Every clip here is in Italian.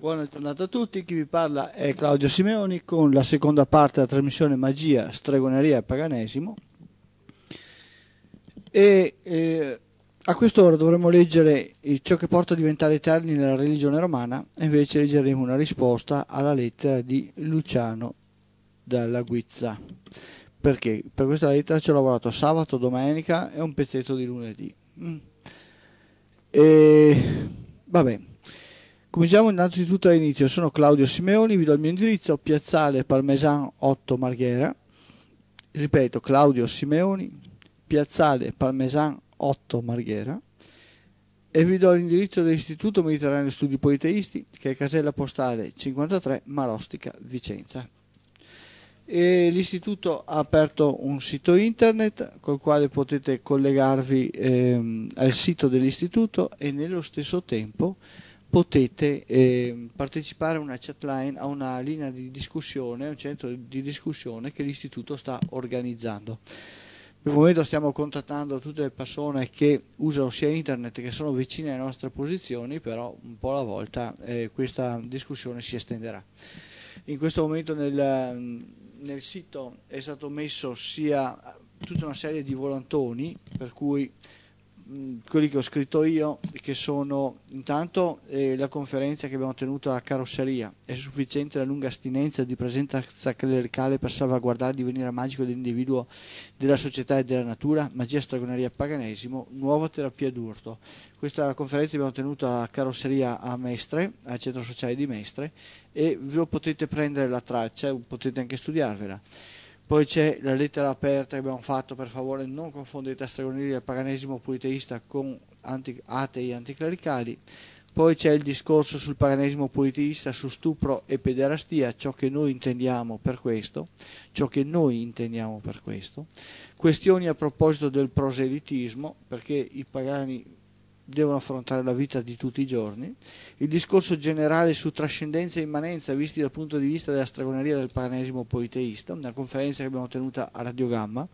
Buona giornata a tutti, chi vi parla è Claudio Simeoni con la seconda parte della trasmissione Magia, Stregoneria e Paganesimo. E eh, a quest'ora dovremmo leggere ciò che porta a diventare eterni nella religione romana, e invece leggeremo una risposta alla lettera di Luciano dalla Guizza. Perché? Per questa lettera ci ho lavorato sabato, domenica e un pezzetto di lunedì. Mm. E vabbè Cominciamo innanzitutto dall'inizio. Sono Claudio Simeoni, vi do il mio indirizzo, Piazzale Parmesan 8 Marghera. Ripeto, Claudio Simeoni, Piazzale Parmesan 8 Marghera. E vi do l'indirizzo dell'Istituto Mediterraneo Studi Politeisti, che è casella postale 53 Marostica, Vicenza. E l'istituto ha aperto un sito internet col quale potete collegarvi ehm, al sito dell'istituto e nello stesso tempo potete eh, partecipare a una chatline, a una linea di discussione, a un centro di discussione che l'istituto sta organizzando. Per il momento stiamo contattando tutte le persone che usano sia internet che sono vicine alle nostre posizioni, però un po' alla volta eh, questa discussione si estenderà. In questo momento nel, nel sito è stato messo sia tutta una serie di volantoni per cui Mm, quelli che ho scritto io, che sono intanto eh, la conferenza che abbiamo tenuto a carrosseria, è sufficiente la lunga astinenza di presenza clericale per salvaguardare il divenire magico dell'individuo, della società e della natura, magia stragoneria paganesimo, nuova terapia d'urto. Questa conferenza abbiamo tenuto a carrosseria a Mestre, al centro sociale di Mestre, e ve lo potete prendere la traccia, potete anche studiarvela. Poi c'è la lettera aperta che abbiamo fatto, per favore non confondete stregoneria del paganesimo politeista con anti- atei anticlericali. Poi c'è il discorso sul paganesimo politeista, su stupro e pederastia, ciò che noi intendiamo per questo, ciò che noi intendiamo per questo. Questioni a proposito del proselitismo, perché i pagani devono affrontare la vita di tutti i giorni, il discorso generale su trascendenza e immanenza visti dal punto di vista della stragoneria del paganesimo politeista, una conferenza che abbiamo tenuta a Radiogamma,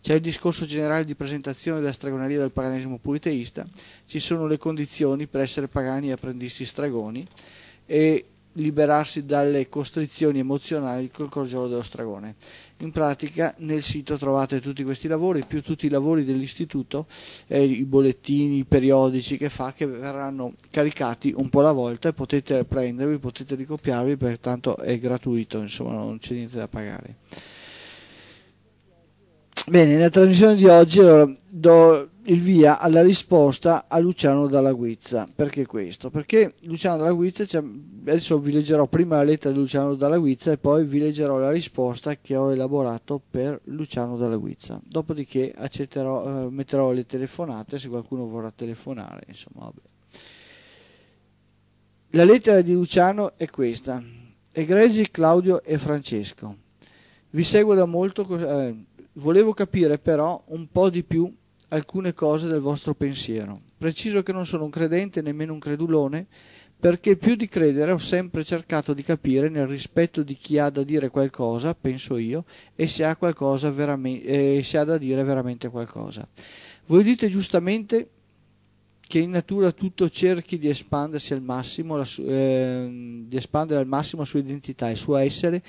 c'è il discorso generale di presentazione della stragoneria del paganesimo politeista, ci sono le condizioni per essere pagani e apprendisti stragoni. e liberarsi dalle costrizioni emozionali col crogiolo dello stragone. In pratica nel sito trovate tutti questi lavori, più tutti i lavori dell'istituto, eh, i bollettini, i periodici che fa, che verranno caricati un po' alla volta e potete prendervi, potete ricopiarvi, pertanto è gratuito, insomma non c'è niente da pagare. Bene, nella trasmissione di oggi allora, do il via alla risposta a Luciano Dalla Guizza. Perché questo? Perché Luciano Dalla Guizza, cioè, adesso vi leggerò prima la lettera di Luciano Dalla Guizza e poi vi leggerò la risposta che ho elaborato per Luciano Dalla Guizza. Dopodiché accetterò, eh, metterò le telefonate se qualcuno vorrà telefonare, insomma, vabbè. La lettera di Luciano è questa. Egregi Claudio e Francesco. Vi seguo da molto... Eh, Volevo capire però un po' di più alcune cose del vostro pensiero. Preciso che non sono un credente nemmeno un credulone, perché più di credere ho sempre cercato di capire nel rispetto di chi ha da dire qualcosa, penso io, e se ha, qualcosa veramente, eh, se ha da dire veramente qualcosa. Voi dite giustamente che in natura tutto cerchi di espandersi al massimo, su, eh, di espandere al massimo la sua identità, il suo essere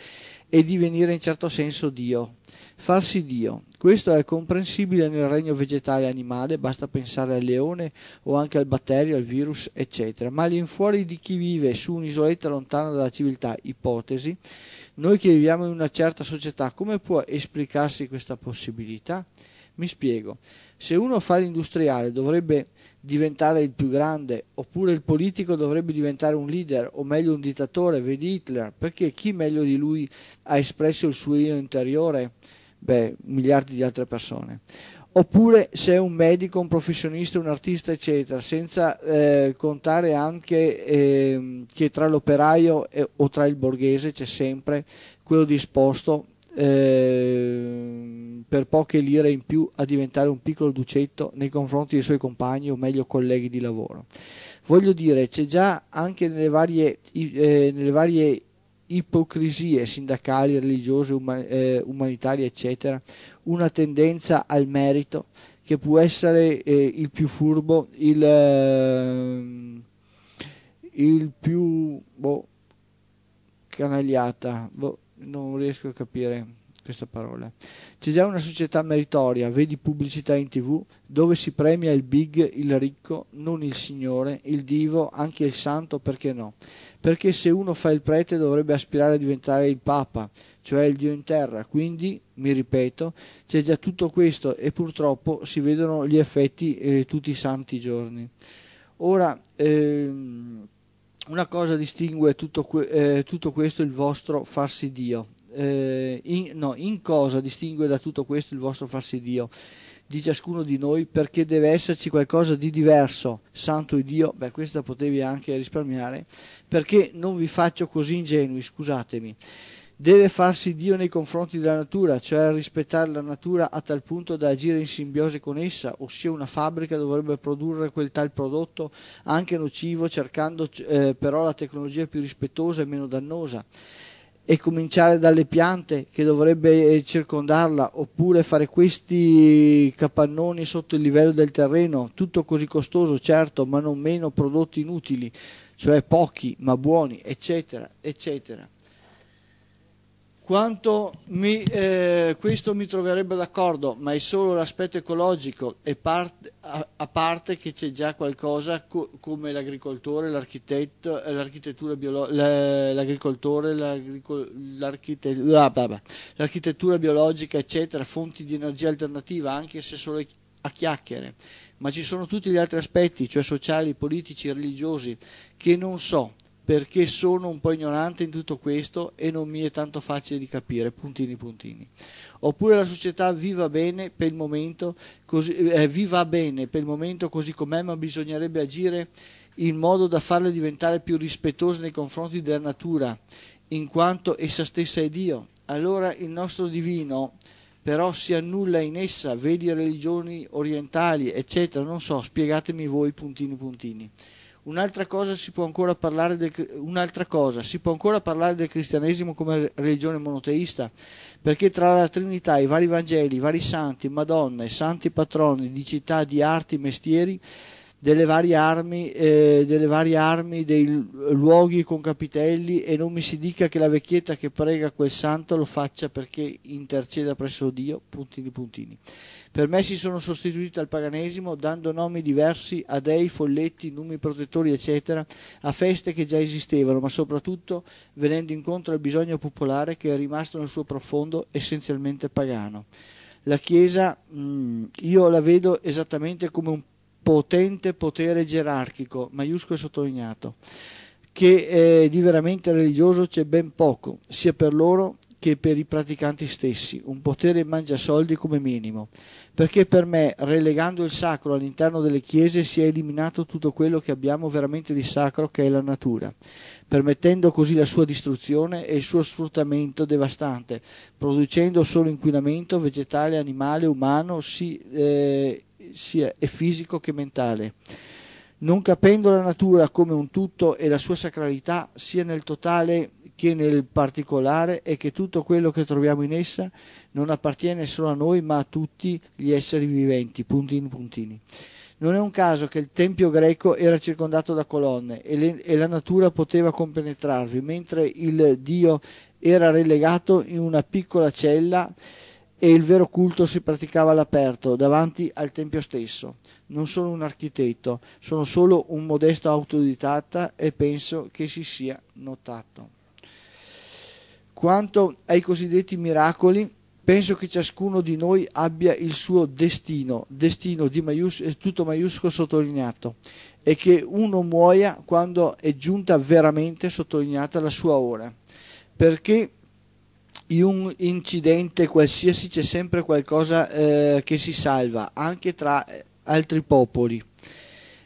e divenire in certo senso Dio. Farsi Dio. Questo è comprensibile nel regno vegetale e animale, basta pensare al leone o anche al batterio, al virus, eccetera. Ma all'infuori di chi vive su un'isoletta lontana dalla civiltà, ipotesi, noi che viviamo in una certa società, come può esplicarsi questa possibilità? Mi spiego. Se uno fa l'industriale dovrebbe diventare il più grande, oppure il politico dovrebbe diventare un leader, o meglio un dittatore, vedi Hitler, perché chi meglio di lui ha espresso il suo io interiore? Beh, miliardi di altre persone. Oppure se è un medico, un professionista, un artista, eccetera, senza eh, contare anche eh, che tra l'operaio e, o tra il borghese c'è sempre quello disposto Ehm, per poche lire in più a diventare un piccolo ducetto nei confronti dei suoi compagni o meglio colleghi di lavoro. Voglio dire, c'è già anche nelle varie, eh, nelle varie ipocrisie sindacali, religiose, um- eh, umanitarie, eccetera, una tendenza al merito che può essere eh, il più furbo, il, eh, il più boh, canagliata. Boh non riesco a capire questa parola. C'è già una società meritoria, vedi pubblicità in tv, dove si premia il big, il ricco, non il signore, il divo, anche il santo, perché no? Perché se uno fa il prete dovrebbe aspirare a diventare il papa, cioè il Dio in terra. Quindi, mi ripeto, c'è già tutto questo e purtroppo si vedono gli effetti eh, tutti i santi giorni. Ora, ehm, una cosa distingue tutto, eh, tutto questo il vostro farsi Dio. Eh, in, no, in cosa distingue da tutto questo il vostro farsi Dio di ciascuno di noi perché deve esserci qualcosa di diverso, santo e Dio, beh questa potevi anche risparmiare, perché non vi faccio così ingenui, scusatemi deve farsi Dio nei confronti della natura, cioè rispettare la natura a tal punto da agire in simbiosi con essa, ossia una fabbrica dovrebbe produrre quel tal prodotto anche nocivo, cercando eh, però la tecnologia più rispettosa e meno dannosa e cominciare dalle piante che dovrebbe eh, circondarla, oppure fare questi capannoni sotto il livello del terreno, tutto così costoso certo, ma non meno prodotti inutili, cioè pochi ma buoni, eccetera, eccetera. Quanto mi, eh, questo mi troverebbe d'accordo, ma è solo l'aspetto ecologico, e part, a, a, parte che c'è già qualcosa co, come l'agricoltore, l'architetto, eh, l'architettura biologica, l'agricoltore, l'architettura biologica, eccetera, fonti di energia alternativa, anche se solo a chiacchiere. Ma ci sono tutti gli altri aspetti, cioè sociali, politici, religiosi, che non so perché sono un po' ignorante in tutto questo e non mi è tanto facile di capire, puntini puntini. Oppure la società viva bene per il momento, così, eh, viva bene per il momento così com'è, ma bisognerebbe agire in modo da farla diventare più rispettosa nei confronti della natura, in quanto essa stessa è Dio. Allora il nostro divino però si annulla in essa, vedi religioni orientali, eccetera, non so, spiegatemi voi puntini puntini. Un'altra cosa, si può ancora parlare del, un'altra cosa, si può ancora parlare del cristianesimo come religione monoteista? Perché tra la Trinità, i vari Vangeli, i vari santi, Madonna i santi patroni di città, di arti, mestieri, delle varie armi, eh, delle varie armi dei luoghi con capitelli e non mi si dica che la vecchietta che prega quel santo lo faccia perché interceda presso Dio, puntini puntini. Per me si sono sostituiti al paganesimo dando nomi diversi a dei, folletti, numi protettori, eccetera, a feste che già esistevano, ma soprattutto venendo incontro al bisogno popolare che è rimasto nel suo profondo essenzialmente pagano. La Chiesa mh, mm, io la vedo esattamente come un potente potere gerarchico, maiuscolo e sottolineato che eh, di veramente religioso c'è ben poco, sia per loro che per i praticanti stessi, un potere mangia soldi come minimo, perché per me, relegando il sacro all'interno delle chiese, si è eliminato tutto quello che abbiamo veramente di sacro, che è la natura, permettendo così la sua distruzione e il suo sfruttamento devastante, producendo solo inquinamento vegetale, animale, umano, sì, eh, sia fisico che mentale non capendo la natura come un tutto e la sua sacralità sia nel totale che nel particolare è che tutto quello che troviamo in essa non appartiene solo a noi ma a tutti gli esseri viventi, puntini puntini. Non è un caso che il tempio greco era circondato da colonne e, le, e la natura poteva compenetrarvi, mentre il dio era relegato in una piccola cella e il vero culto si praticava all'aperto, davanti al tempio stesso. Non sono un architetto, sono solo un modesto autodidatta e penso che si sia notato. Quanto ai cosiddetti miracoli, penso che ciascuno di noi abbia il suo destino, destino di maius- eh, tutto maiuscolo sottolineato, e che uno muoia quando è giunta veramente sottolineata la sua ora. Perché in un incidente qualsiasi c'è sempre qualcosa eh, che si salva, anche tra eh, altri popoli,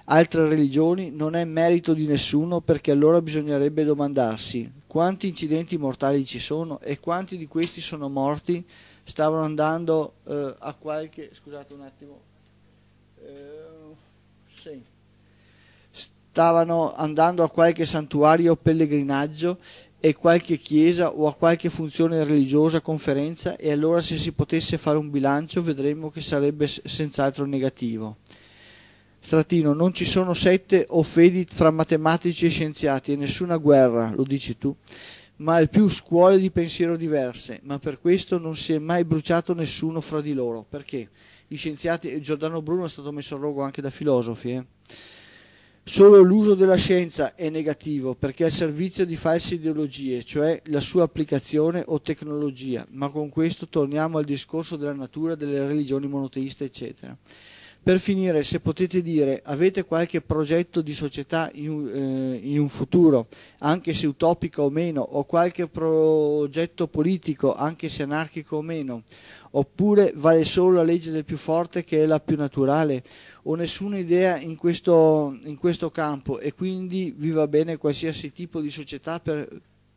altre religioni, non è merito di nessuno perché allora bisognerebbe domandarsi quanti incidenti mortali ci sono e quanti di questi sono morti stavano andando eh, a qualche scusate un attimo eh, sì. stavano andando a qualche santuario o pellegrinaggio e qualche chiesa o a qualche funzione religiosa conferenza e allora se si potesse fare un bilancio vedremmo che sarebbe senz'altro negativo Stratino, non ci sono sette o fedi fra matematici e scienziati e nessuna guerra, lo dici tu, ma al più scuole di pensiero diverse, ma per questo non si è mai bruciato nessuno fra di loro, perché gli scienziati, Giordano Bruno è stato messo a rogo anche da filosofi, eh? Solo l'uso della scienza è negativo perché è al servizio di false ideologie, cioè la sua applicazione o tecnologia, ma con questo torniamo al discorso della natura delle religioni monoteiste, eccetera. Per finire, se potete dire, avete qualche progetto di società in, eh, in un futuro, anche se utopico o meno, o qualche progetto politico, anche se anarchico o meno? Oppure vale solo la legge del più forte che è la più naturale? o nessuna idea in questo, in questo campo e quindi vi va bene qualsiasi tipo di società per,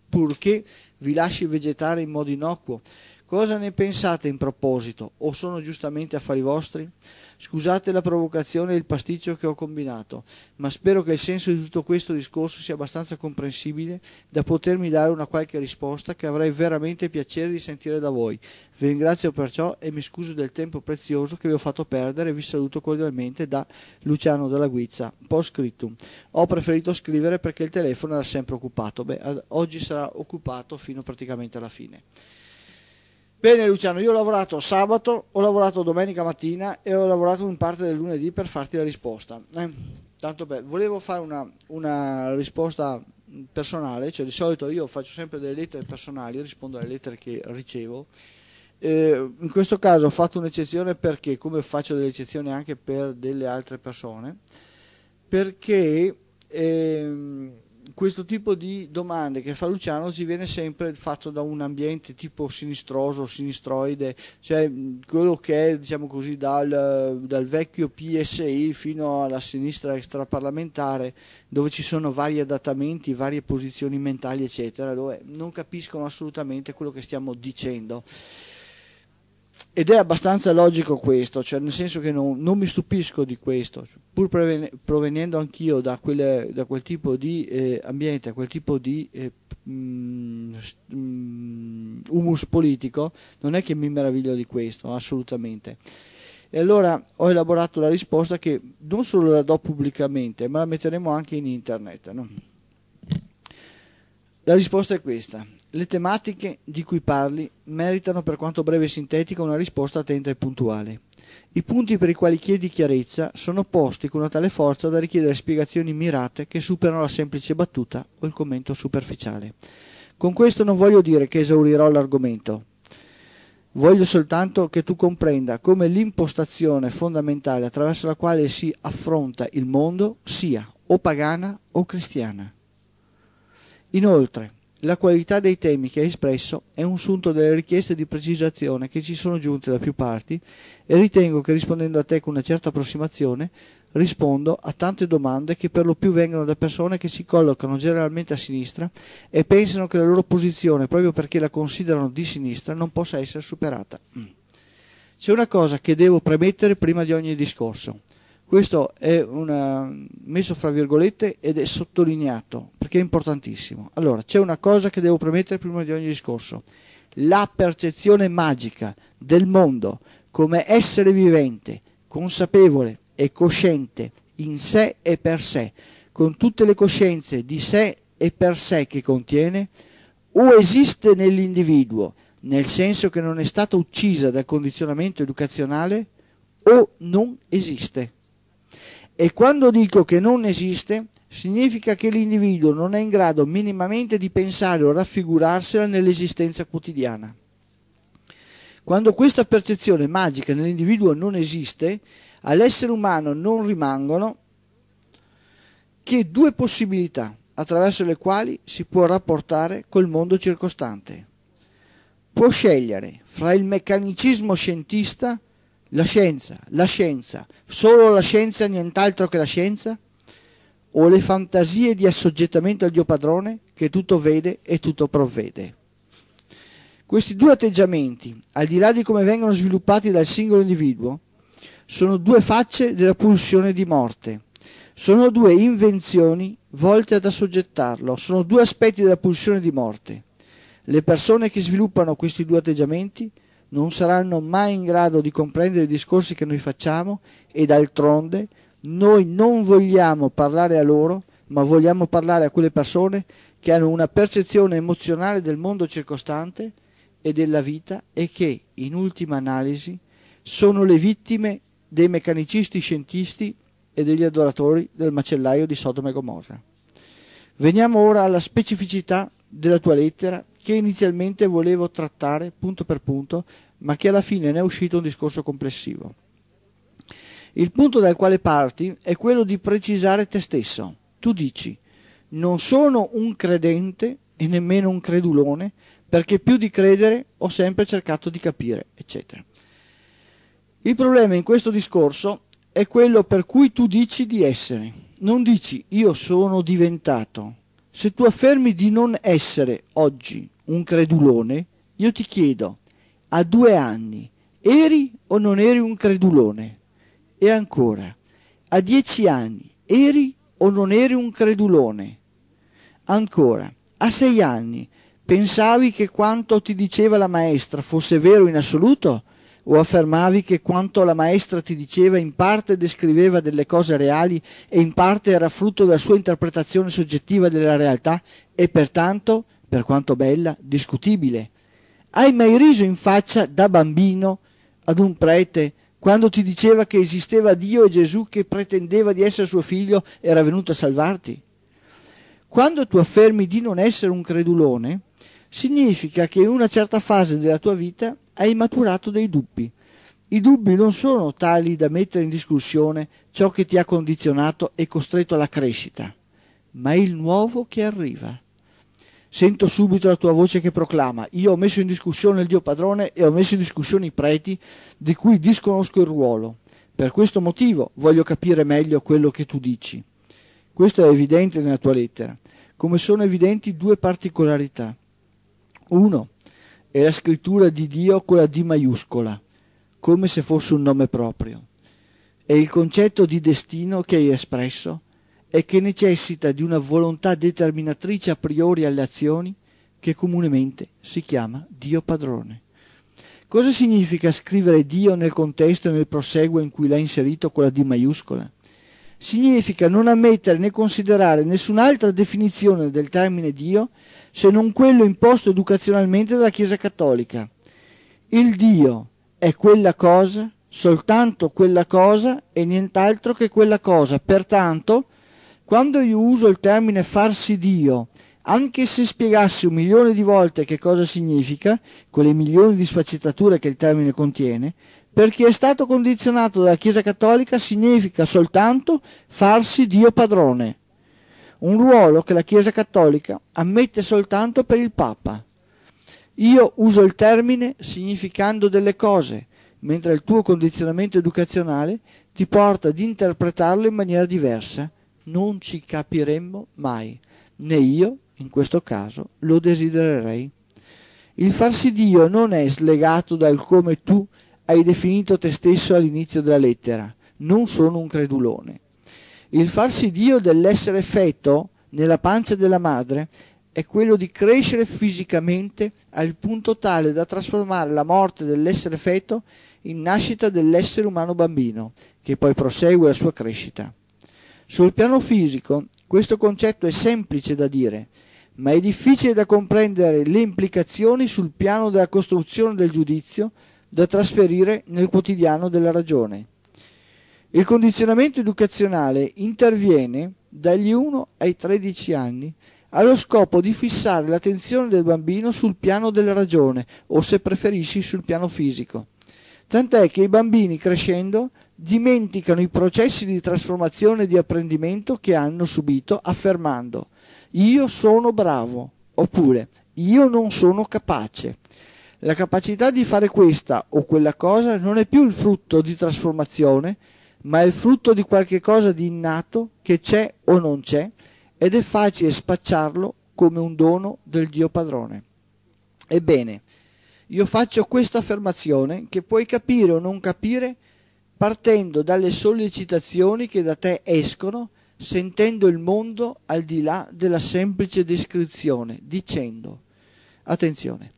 purché vi lasci vegetare in modo innocuo? Cosa ne pensate in proposito? O sono giustamente affari vostri? Scusate la provocazione e il pasticcio che ho combinato, ma spero che il senso di tutto questo discorso sia abbastanza comprensibile da potermi dare una qualche risposta che avrei veramente piacere di sentire da voi. Vi ringrazio perciò e mi scuso del tempo prezioso che vi ho fatto perdere e vi saluto cordialmente da Luciano della Guizza. Post scriptum. Ho preferito scrivere perché il telefono era sempre occupato. Beh, oggi sarà occupato fino praticamente alla fine. Bene Luciano, io ho lavorato sabato, ho lavorato domenica mattina e ho lavorato in parte del lunedì per farti la risposta. Eh, tanto bene, volevo fare una, una, risposta personale, cioè di solito io faccio sempre delle lettere personali, rispondo alle lettere che ricevo. Eh, in questo caso ho fatto un'eccezione perché, come faccio delle eccezioni anche per delle altre persone, perché... Ehm, questo tipo di domande che fa Luciano ci viene sempre fatto da un ambiente tipo sinistroso, sinistroide, cioè quello che è diciamo così, dal, dal vecchio PSI fino alla sinistra extraparlamentare dove ci sono vari adattamenti, varie posizioni mentali eccetera, dove non capiscono assolutamente quello che stiamo dicendo ed è abbastanza logico questo, cioè nel senso che non, non mi stupisco di questo, pur provenendo anch'io da, quelle, da, quel tipo di eh, ambiente, quel tipo di eh, um, humus politico, non è che mi meraviglio di questo, assolutamente. E allora ho elaborato la risposta che non solo la do pubblicamente, ma la metteremo anche in internet. No? La risposta è questa. Le tematiche di cui parli meritano per quanto breve e sintetica una risposta attenta e puntuale. I punti per i quali chiedi chiarezza sono posti con una tale forza da richiedere spiegazioni mirate che superano la semplice battuta o il commento superficiale. Con questo non voglio dire che esaurirò l'argomento. Voglio soltanto che tu comprenda come l'impostazione fondamentale attraverso la quale si affronta il mondo sia o pagana o cristiana Inoltre, la qualità dei temi che ha espresso è un sunto delle richieste di precisazione che ci sono giunte da più parti e ritengo che rispondendo a te con una certa approssimazione rispondo a tante domande che per lo più vengono da persone che si collocano generalmente a sinistra e pensano che la loro posizione, proprio perché la considerano di sinistra, non possa essere superata. Mm. C'è una cosa che devo premettere prima di ogni discorso. Questo è una, eh, messo fra virgolette ed è sottolineato perché è importantissimo. Allora, c'è una cosa che devo premettere prima di ogni discorso. La percezione magica del mondo come essere vivente, consapevole e cosciente in sé e per sé, con tutte le coscienze di sé e per sé che contiene, o esiste nell'individuo, nel senso che non è stata uccisa dal condizionamento educazionale, o non esiste. E quando dico che non esiste, significa che l'individuo non è in grado minimamente di pensare o raffigurarsela nell'esistenza quotidiana. Quando questa percezione magica nell'individuo non esiste, all'essere umano non rimangono che due possibilità attraverso le quali si può rapportare col mondo circostante. Può scegliere fra il meccanicismo scientista la scienza, la scienza, solo la scienza e nient'altro che la scienza? O le fantasie di assoggettamento al Dio padrone che tutto vede e tutto provvede? Questi due atteggiamenti, al di là di come vengono sviluppati dal singolo individuo, sono due facce della pulsione di morte. Sono due invenzioni volte ad assoggettarlo, sono due aspetti della pulsione di morte. Le persone che sviluppano questi due atteggiamenti non saranno mai in grado di comprendere i discorsi che noi facciamo e d'altronde noi non vogliamo parlare a loro, ma vogliamo parlare a quelle persone che hanno una percezione emozionale del mondo circostante e della vita e che, in ultima analisi, sono le vittime dei meccanicisti scientisti e degli adoratori del macellaio di Sodoma e Gomorra. Veniamo ora alla specificità della tua lettera che inizialmente volevo trattare punto per punto ma che alla fine ne è uscito un discorso complessivo. Il punto dal quale parti è quello di precisare te stesso. Tu dici, non sono un credente e nemmeno un credulone, perché più di credere ho sempre cercato di capire, eccetera. Il problema in questo discorso è quello per cui tu dici di essere. Non dici io sono diventato. Se tu affermi di non essere oggi un credulone, io ti chiedo a due anni eri o non eri un credulone? E ancora, a dieci anni eri o non eri un credulone? Ancora, a sei anni pensavi che quanto ti diceva la maestra fosse vero in assoluto? o affermavi che quanto la maestra ti diceva in parte descriveva delle cose reali e in parte era frutto della sua interpretazione soggettiva della realtà e pertanto, per quanto bella, discutibile, hai mai riso in faccia da bambino ad un prete quando ti diceva che esisteva Dio e Gesù che pretendeva di essere suo figlio era venuto a salvarti? Quando tu affermi di non essere un credulone, significa che in una certa fase della tua vita hai maturato dei dubbi. I dubbi non sono tali da mettere in discussione ciò che ti ha condizionato e costretto alla crescita, ma il nuovo che arriva sento subito la tua voce che proclama, io ho messo in discussione il Dio padrone e ho messo in discussione i preti di cui disconosco il ruolo. Per questo motivo voglio capire meglio quello che tu dici. Questo è evidente nella tua lettera, come sono evidenti due particolarità. Uno, è la scrittura di Dio con la D maiuscola, come se fosse un nome proprio. E il concetto di destino che hai espresso e che necessita di una volontà determinatrice a priori alle azioni che comunemente si chiama Dio padrone. Cosa significa scrivere Dio nel contesto e nel proseguo in cui l'ha inserito quella D maiuscola? Significa non ammettere né considerare nessun'altra definizione del termine Dio se non quello imposto educazionalmente dalla Chiesa Cattolica. Il Dio è quella cosa, soltanto quella cosa e nient'altro che quella cosa. Pertanto, quando io uso il termine farsi Dio, anche se spiegassi un milione di volte che cosa significa, con le milioni di sfaccettature che il termine contiene, per chi è stato condizionato dalla Chiesa Cattolica significa soltanto farsi Dio padrone, un ruolo che la Chiesa Cattolica ammette soltanto per il Papa. Io uso il termine significando delle cose, mentre il tuo condizionamento educazionale ti porta ad interpretarlo in maniera diversa non ci capiremmo mai, né io, in questo caso, lo desidererei. Il farsi Dio non è slegato dal come tu hai definito te stesso all'inizio della lettera. Non sono un credulone. Il farsi Dio dell'essere feto nella pancia della madre è quello di crescere fisicamente al punto tale da trasformare la morte dell'essere feto in nascita dell'essere umano bambino, che poi prosegue la sua crescita. Sul piano fisico questo concetto è semplice da dire, ma è difficile da comprendere le implicazioni sul piano della costruzione del giudizio da trasferire nel quotidiano della ragione. Il condizionamento educazionale interviene dagli 1 ai 13 anni allo scopo di fissare l'attenzione del bambino sul piano della ragione o se preferisci sul piano fisico. Tant'è che i bambini crescendo dimenticano i processi di trasformazione e di apprendimento che hanno subito affermando io sono bravo oppure io non sono capace. La capacità di fare questa o quella cosa non è più il frutto di trasformazione, ma è il frutto di qualche cosa di innato che c'è o non c'è ed è facile spacciarlo come un dono del Dio padrone. Ebbene, io faccio questa affermazione che puoi capire o non capire partendo dalle sollecitazioni che da te escono, sentendo il mondo al di là della semplice descrizione, dicendo, attenzione,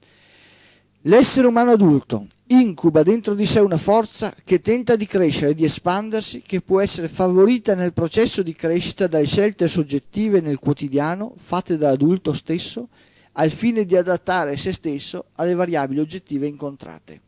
L'essere umano adulto incuba dentro di sé una forza che tenta di crescere e di espandersi, che può essere favorita nel processo di crescita dalle scelte soggettive nel quotidiano fatte dall'adulto stesso, al fine di adattare se stesso alle variabili oggettive incontrate.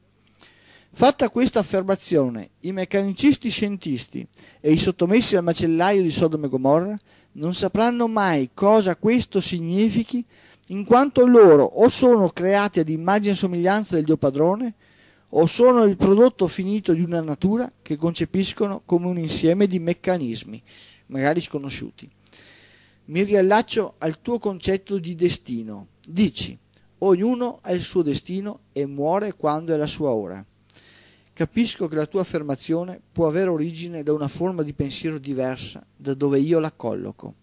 Fatta questa affermazione, i meccanicisti scientisti e i sottomessi al macellaio di Sodome e Gomorra non sapranno mai cosa questo significhi, in quanto loro o sono creati ad immagine e somiglianza del Dio padrone, o sono il prodotto finito di una natura che concepiscono come un insieme di meccanismi, magari sconosciuti. Mi riallaccio al tuo concetto di destino. Dici, ognuno ha il suo destino e muore quando è la sua ora. Capisco che la tua affermazione può avere origine da una forma di pensiero diversa da dove io la colloco,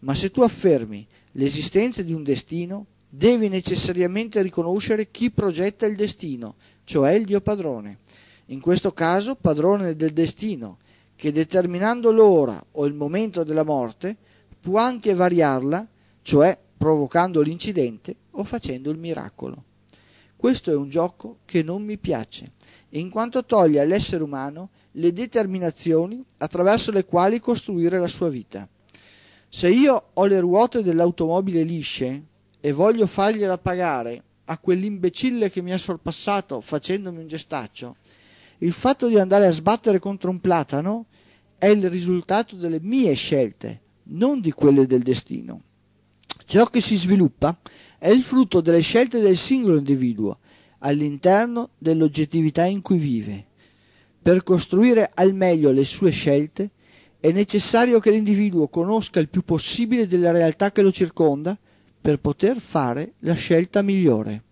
ma se tu affermi l'esistenza di un destino, devi necessariamente riconoscere chi progetta il destino, cioè il Dio padrone, in questo caso padrone del destino, che determinando l'ora o il momento della morte, può anche variarla, cioè provocando l'incidente o facendo il miracolo. Questo è un gioco che non mi piace in quanto toglie all'essere umano le determinazioni attraverso le quali costruire la sua vita. Se io ho le ruote dell'automobile lisce e voglio fargliela pagare a quell'imbecille che mi ha sorpassato facendomi un gestaccio, il fatto di andare a sbattere contro un platano è il risultato delle mie scelte, non di quelle del destino. Ciò che si sviluppa è il frutto delle scelte del singolo individuo, all'interno dell'oggettività in cui vive. Per costruire al meglio le sue scelte è necessario che l'individuo conosca il più possibile della realtà che lo circonda per poter fare la scelta migliore.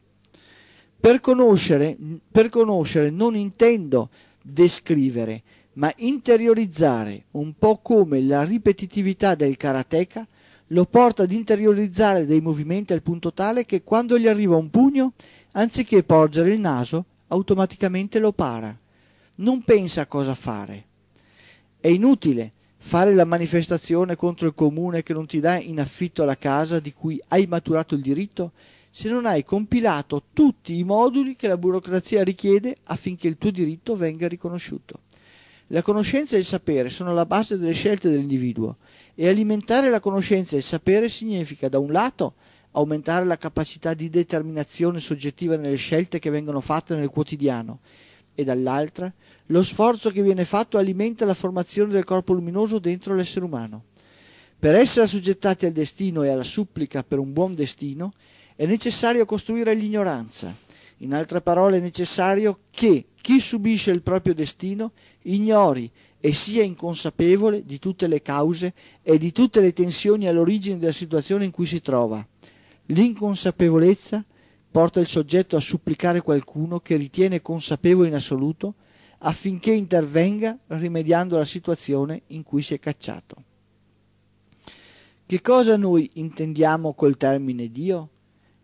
Per conoscere, per conoscere non intendo descrivere, ma interiorizzare, un po' come la ripetitività del karateka lo porta ad interiorizzare dei movimenti al punto tale che quando gli arriva un pugno anziché porgere il naso, automaticamente lo para. Non pensa a cosa fare. È inutile fare la manifestazione contro il comune che non ti dà in affitto la casa di cui hai maturato il diritto se non hai compilato tutti i moduli che la burocrazia richiede affinché il tuo diritto venga riconosciuto. La conoscenza e il sapere sono la base delle scelte dell'individuo e alimentare la conoscenza e il sapere significa, da un lato, aumentare la capacità di determinazione soggettiva nelle scelte che vengono fatte nel quotidiano e dall'altra lo sforzo che viene fatto alimenta la formazione del corpo luminoso dentro l'essere umano. Per essere assoggettati al destino e alla supplica per un buon destino è necessario costruire l'ignoranza. In altre parole è necessario che chi subisce il proprio destino ignori e sia inconsapevole di tutte le cause e di tutte le tensioni all'origine della situazione in cui si trova. L'inconsapevolezza porta il soggetto a supplicare qualcuno che ritiene consapevole in assoluto affinché intervenga rimediando la situazione in cui si è cacciato. Che cosa noi intendiamo col termine Dio?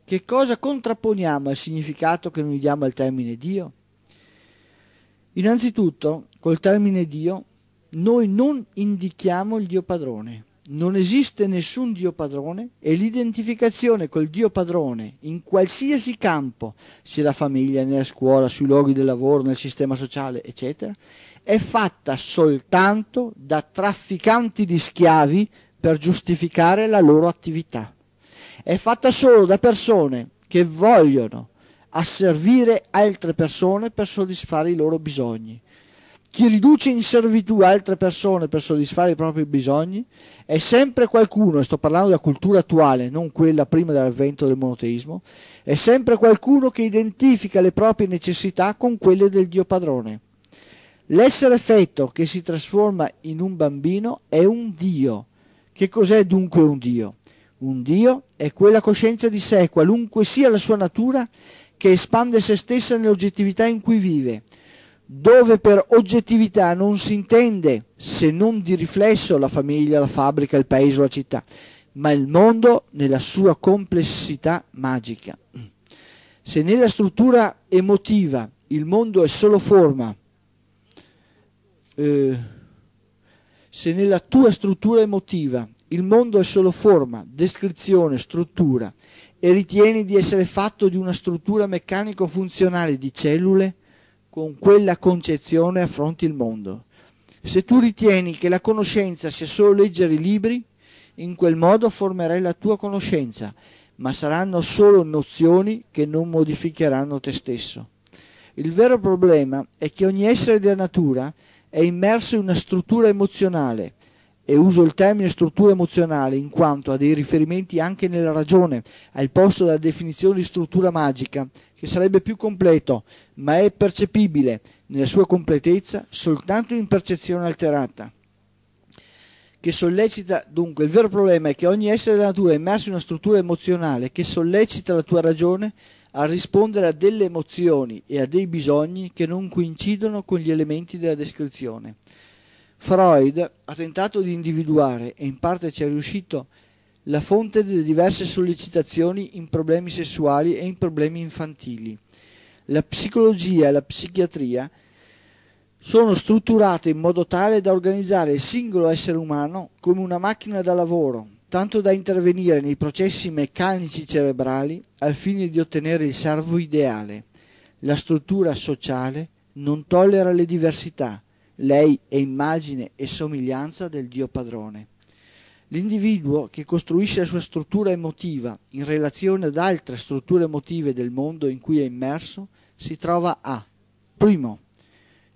Che cosa contrapponiamo al significato che noi diamo al termine Dio? Innanzitutto, col termine Dio, noi non indichiamo il Dio padrone, non esiste nessun Dio padrone e l'identificazione col Dio padrone in qualsiasi campo, sia la famiglia, nella scuola, sui luoghi del lavoro, nel sistema sociale, eccetera, è fatta soltanto da trafficanti di schiavi per giustificare la loro attività. È fatta solo da persone che vogliono asservire altre persone per soddisfare i loro bisogni. Chi riduce in servitù altre persone per soddisfare i propri bisogni è sempre qualcuno, e sto parlando della cultura attuale, non quella prima dell'avvento del monoteismo, è sempre qualcuno che identifica le proprie necessità con quelle del Dio padrone. L'essere feto che si trasforma in un bambino è un Dio. Che cos'è dunque un Dio? Un Dio è quella coscienza di sé, qualunque sia la sua natura, che espande se stessa nell'oggettività in cui vive, dove per oggettività non si intende se non di riflesso la famiglia, la fabbrica, il paese o la città, ma il mondo nella sua complessità magica. Se nella struttura emotiva il mondo è solo forma, eh, se nella tua struttura emotiva il mondo è solo forma, descrizione, struttura, e ritieni di essere fatto di una struttura meccanico-funzionale di cellule, con quella concezione affronti il mondo. Se tu ritieni che la conoscenza sia solo leggere i libri, in quel modo formerai la tua conoscenza, ma saranno solo nozioni che non modificheranno te stesso. Il vero problema è che ogni essere della natura è immerso in una struttura emozionale e uso il termine struttura emozionale in quanto ha dei riferimenti anche nella ragione, al posto della definizione di struttura magica, che sarebbe più completo, ma è percepibile nella sua completezza soltanto in percezione alterata. Che sollecita, dunque, il vero problema è che ogni essere della natura è immerso in una struttura emozionale che sollecita la tua ragione a rispondere a delle emozioni e a dei bisogni che non coincidono con gli elementi della descrizione. Freud ha tentato di individuare, e in parte ci è riuscito, la fonte delle diverse sollecitazioni in problemi sessuali e in problemi infantili. La psicologia e la psichiatria sono strutturate in modo tale da organizzare il singolo essere umano come una macchina da lavoro, tanto da intervenire nei processi meccanici cerebrali al fine di ottenere il servo ideale. La struttura sociale non tollera le diversità, lei è immagine e somiglianza del Dio padrone. L'individuo che costruisce la sua struttura emotiva in relazione ad altre strutture emotive del mondo in cui è immerso si trova a primo,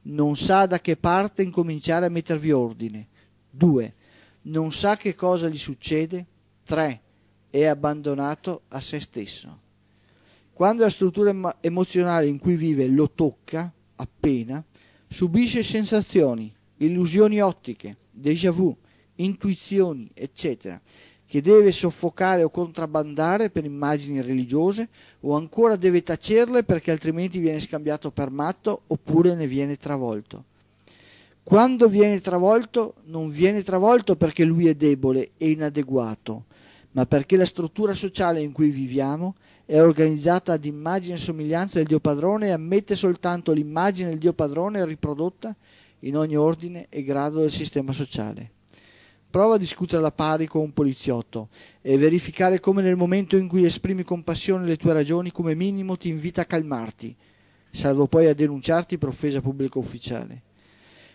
non sa da che parte incominciare a mettervi ordine. 2. Non sa che cosa gli succede. 3. È abbandonato a se stesso. Quando la struttura emozionale in cui vive lo tocca appena, subisce sensazioni, illusioni ottiche, déjà vu, intuizioni, eccetera, che deve soffocare o contrabbandare per immagini religiose o ancora deve tacerle perché altrimenti viene scambiato per matto oppure ne viene travolto. Quando viene travolto, non viene travolto perché lui è debole e inadeguato, ma perché la struttura sociale in cui viviamo è organizzata ad immagine e somiglianza del Dio Padrone e ammette soltanto l'immagine del Dio Padrone riprodotta in ogni ordine e grado del sistema sociale. Prova a discutere alla pari con un poliziotto e verificare come nel momento in cui esprimi compassione le tue ragioni come minimo ti invita a calmarti, salvo poi a denunciarti per offesa pubblica ufficiale.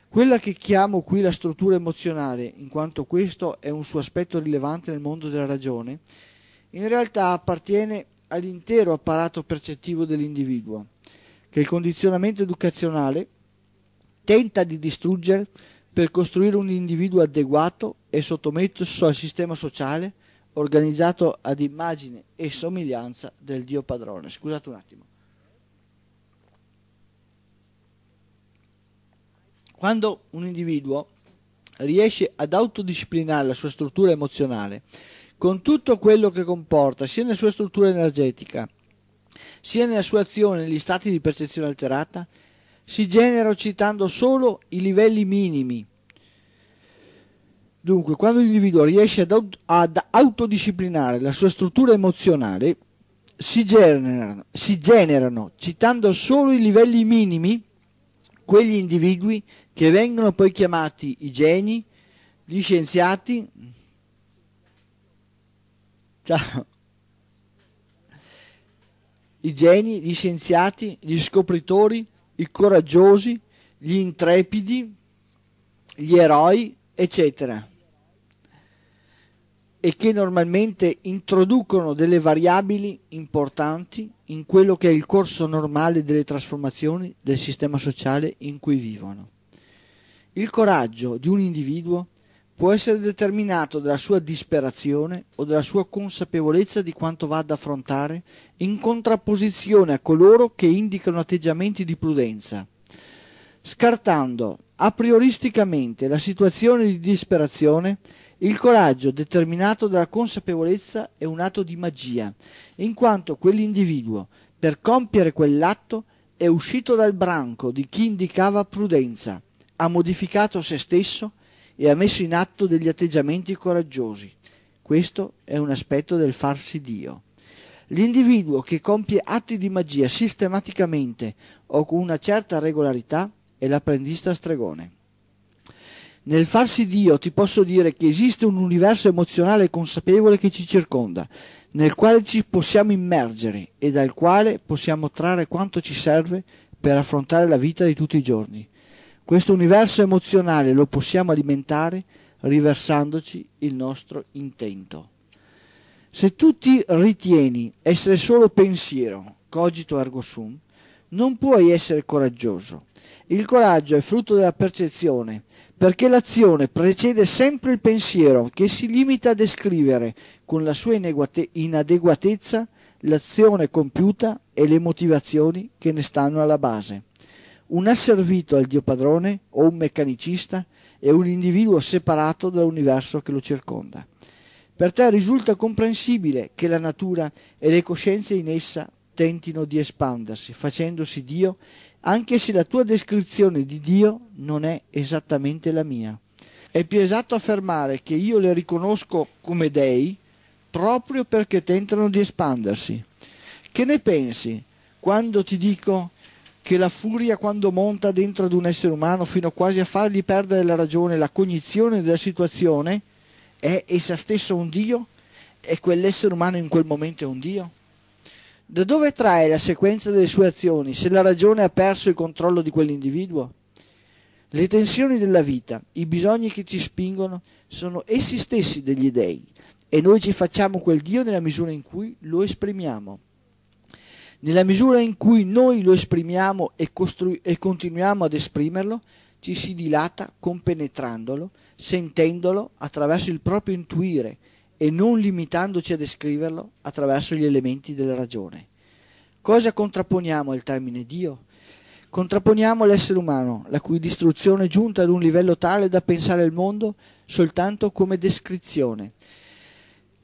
Quella che chiamo qui la struttura emozionale, in quanto questo è un suo aspetto rilevante nel mondo della ragione, in realtà appartiene all'intero apparato percettivo dell'individuo, che il condizionamento educazionale tenta di distruggere per costruire un individuo adeguato e sottomesso al sistema sociale organizzato ad immagine e somiglianza del Dio padrone. Scusate un attimo. Quando un individuo riesce ad autodisciplinare la sua struttura emozionale, con tutto quello che comporta sia nella sua struttura energetica, sia nella sua azione negli stati di percezione alterata, si genera citando solo i livelli minimi. Dunque, quando l'individuo riesce ad, aut- ad autodisciplinare la sua struttura emozionale, si generano, si generano, citando solo i livelli minimi, quegli individui che vengono poi chiamati i geni, gli scienziati, Ciao. I geni, gli scienziati, gli scopritori, i coraggiosi, gli intrepidi, gli eroi, eccetera. E che normalmente introducono delle variabili importanti in quello che è il corso normale delle trasformazioni del sistema sociale in cui vivono. Il coraggio di un individuo può essere determinato dalla sua disperazione o dalla sua consapevolezza di quanto va ad affrontare in contrapposizione a coloro che indicano atteggiamenti di prudenza, scartando a prioristicamente la situazione di disperazione il coraggio determinato dalla consapevolezza è un atto di magia, in quanto quell'individuo, per compiere quell'atto, è uscito dal branco di chi indicava prudenza, ha modificato se stesso e ha messo in atto degli atteggiamenti coraggiosi. Questo è un aspetto del farsi Dio. L'individuo che compie atti di magia sistematicamente o con una certa regolarità è l'apprendista stregone. Nel farsi Dio ti posso dire che esiste un universo emozionale consapevole che ci circonda, nel quale ci possiamo immergere e dal quale possiamo trarre quanto ci serve per affrontare la vita di tutti i giorni. Questo universo emozionale lo possiamo alimentare riversandoci il nostro intento. Se tu ti ritieni essere solo pensiero, cogito ergo sum, non puoi essere coraggioso. Il coraggio è frutto della percezione, perché l'azione precede sempre il pensiero che si limita a descrivere con la sua inadeguatezza l'azione compiuta e le motivazioni che ne stanno alla base un asservito al Dio padrone o un meccanicista è un individuo separato dall'universo che lo circonda. Per te risulta comprensibile che la natura e le coscienze in essa tentino di espandersi, facendosi Dio, anche se la tua descrizione di Dio non è esattamente la mia. È più esatto affermare che io le riconosco come dei proprio perché tentano di espandersi. Che ne pensi quando ti dico che la furia quando monta dentro ad un essere umano fino quasi a fargli perdere la ragione, la cognizione della situazione, è essa stessa un Dio? E quell'essere umano in quel momento è un Dio? Da dove trae la sequenza delle sue azioni se la ragione ha perso il controllo di quell'individuo? Le tensioni della vita, i bisogni che ci spingono, sono essi stessi degli dei e noi ci facciamo quel Dio nella misura in cui lo esprimiamo. Nella misura in cui noi lo esprimiamo e, costru- e continuiamo ad esprimerlo, ci si dilata compenetrandolo, sentendolo attraverso il proprio intuire e non limitandoci a descriverlo attraverso gli elementi della ragione. Cosa contrapponiamo al termine Dio? Contrapponiamo l'essere umano, la cui distruzione è giunta ad un livello tale da pensare al mondo soltanto come descrizione,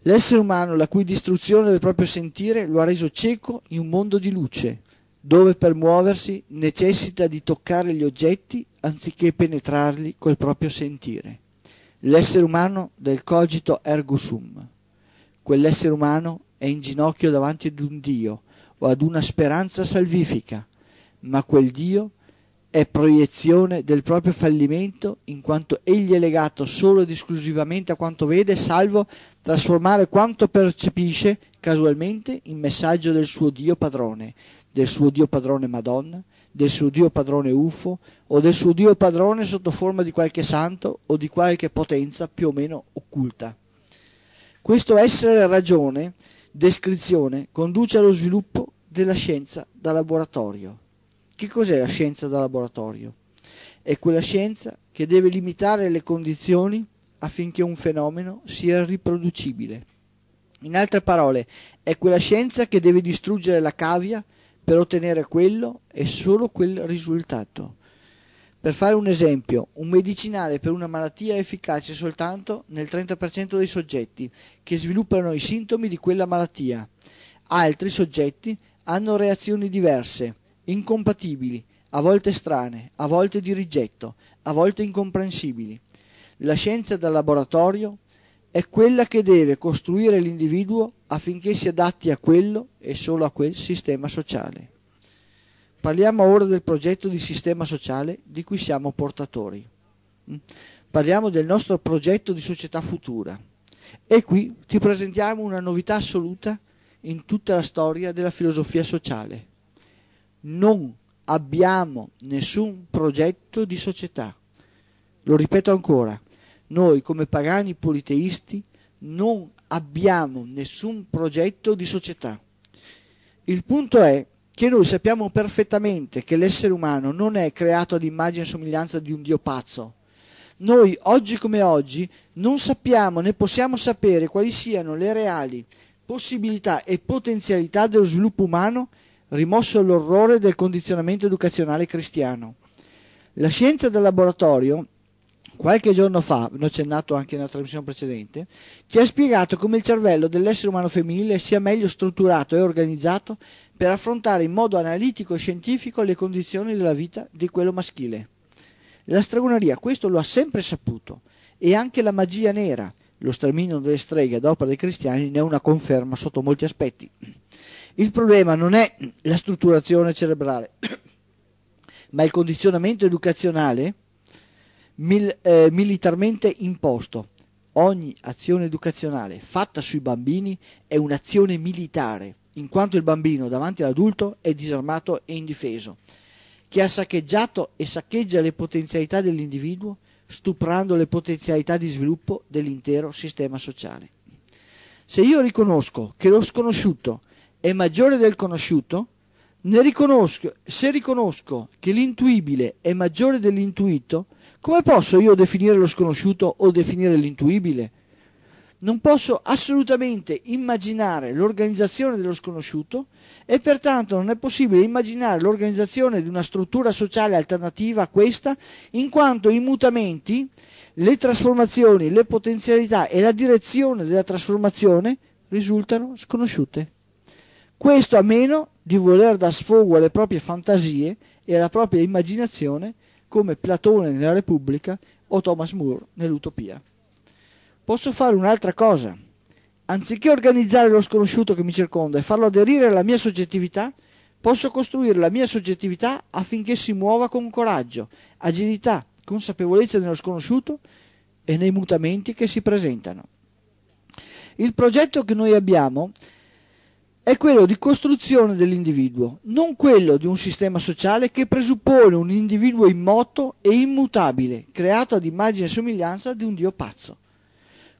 L'essere umano la cui distruzione del proprio sentire lo ha reso cieco in un mondo di luce, dove per muoversi necessita di toccare gli oggetti anziché penetrarli col proprio sentire. L'essere umano del cogito ergo sum. Quell'essere umano è in ginocchio davanti ad un Dio o ad una speranza salvifica, ma quel Dio è proiezione del proprio fallimento in quanto egli è legato solo ed esclusivamente a quanto vede, salvo trasformare quanto percepisce casualmente in messaggio del suo Dio padrone, del suo Dio padrone Madonna, del suo Dio padrone UFO o del suo Dio padrone sotto forma di qualche santo o di qualche potenza più o meno occulta. Questo essere ragione, descrizione, conduce allo sviluppo della scienza da laboratorio che cos'è la scienza da laboratorio? È quella scienza che deve limitare le condizioni affinché un fenomeno sia riproducibile. In altre parole, è quella scienza che deve distruggere la cavia per ottenere quello e solo quel risultato. Per fare un esempio, un medicinale per una malattia è efficace soltanto nel 30% dei soggetti che sviluppano i sintomi di quella malattia. Altri soggetti hanno reazioni diverse incompatibili, a volte strane, a volte di rigetto, a volte incomprensibili. La scienza da laboratorio è quella che deve costruire l'individuo affinché si adatti a quello e solo a quel sistema sociale. Parliamo ora del progetto di sistema sociale di cui siamo portatori. Mm? Parliamo del nostro progetto di società futura. E qui ti presentiamo una novità assoluta in tutta la storia della filosofia sociale non abbiamo nessun progetto di società. Lo ripeto ancora, noi come pagani politeisti non abbiamo nessun progetto di società. Il punto è che noi sappiamo perfettamente che l'essere umano non è creato ad immagine e somiglianza di un Dio pazzo. Noi oggi come oggi non sappiamo né possiamo sapere quali siano le reali possibilità e potenzialità dello sviluppo umano rimosso l'orrore del condizionamento educazionale cristiano. La scienza del laboratorio, qualche giorno fa, l'ho accennato anche nella trasmissione precedente, ci ha spiegato come il cervello dell'essere umano femminile sia meglio strutturato e organizzato per affrontare in modo analitico e scientifico le condizioni della vita di quello maschile. La stregoneria questo lo ha sempre saputo e anche la magia nera, lo sterminio delle streghe ad opera dei cristiani, ne è una conferma sotto molti aspetti. Il problema non è la strutturazione cerebrale, ma il condizionamento educazionale mil, eh, militarmente imposto. Ogni azione educazionale fatta sui bambini è un'azione militare, in quanto il bambino davanti all'adulto è disarmato e indifeso, che ha saccheggiato e saccheggia le potenzialità dell'individuo, stuprando le potenzialità di sviluppo dell'intero sistema sociale. Se io riconosco che lo sconosciuto è maggiore del conosciuto, riconosco, se riconosco che l'intuibile è maggiore dell'intuito, come posso io definire lo sconosciuto o definire l'intuibile? Non posso assolutamente immaginare l'organizzazione dello sconosciuto e pertanto non è possibile immaginare l'organizzazione di una struttura sociale alternativa a questa, in quanto i mutamenti, le trasformazioni, le potenzialità e la direzione della trasformazione risultano sconosciute. Questo a meno di voler dar sfogo alle proprie fantasie e alla propria immaginazione come Platone nella Repubblica o Thomas Moore nell'Utopia. Posso fare un'altra cosa. Anziché organizzare lo sconosciuto che mi circonda e farlo aderire alla mia soggettività, posso costruire la mia soggettività affinché si muova con coraggio, agilità, consapevolezza nello sconosciuto e nei mutamenti che si presentano. Il progetto che noi abbiamo è quello di costruzione dell'individuo, non quello di un sistema sociale che presuppone un individuo immoto e immutabile, creato ad immagine e somiglianza di un Dio pazzo.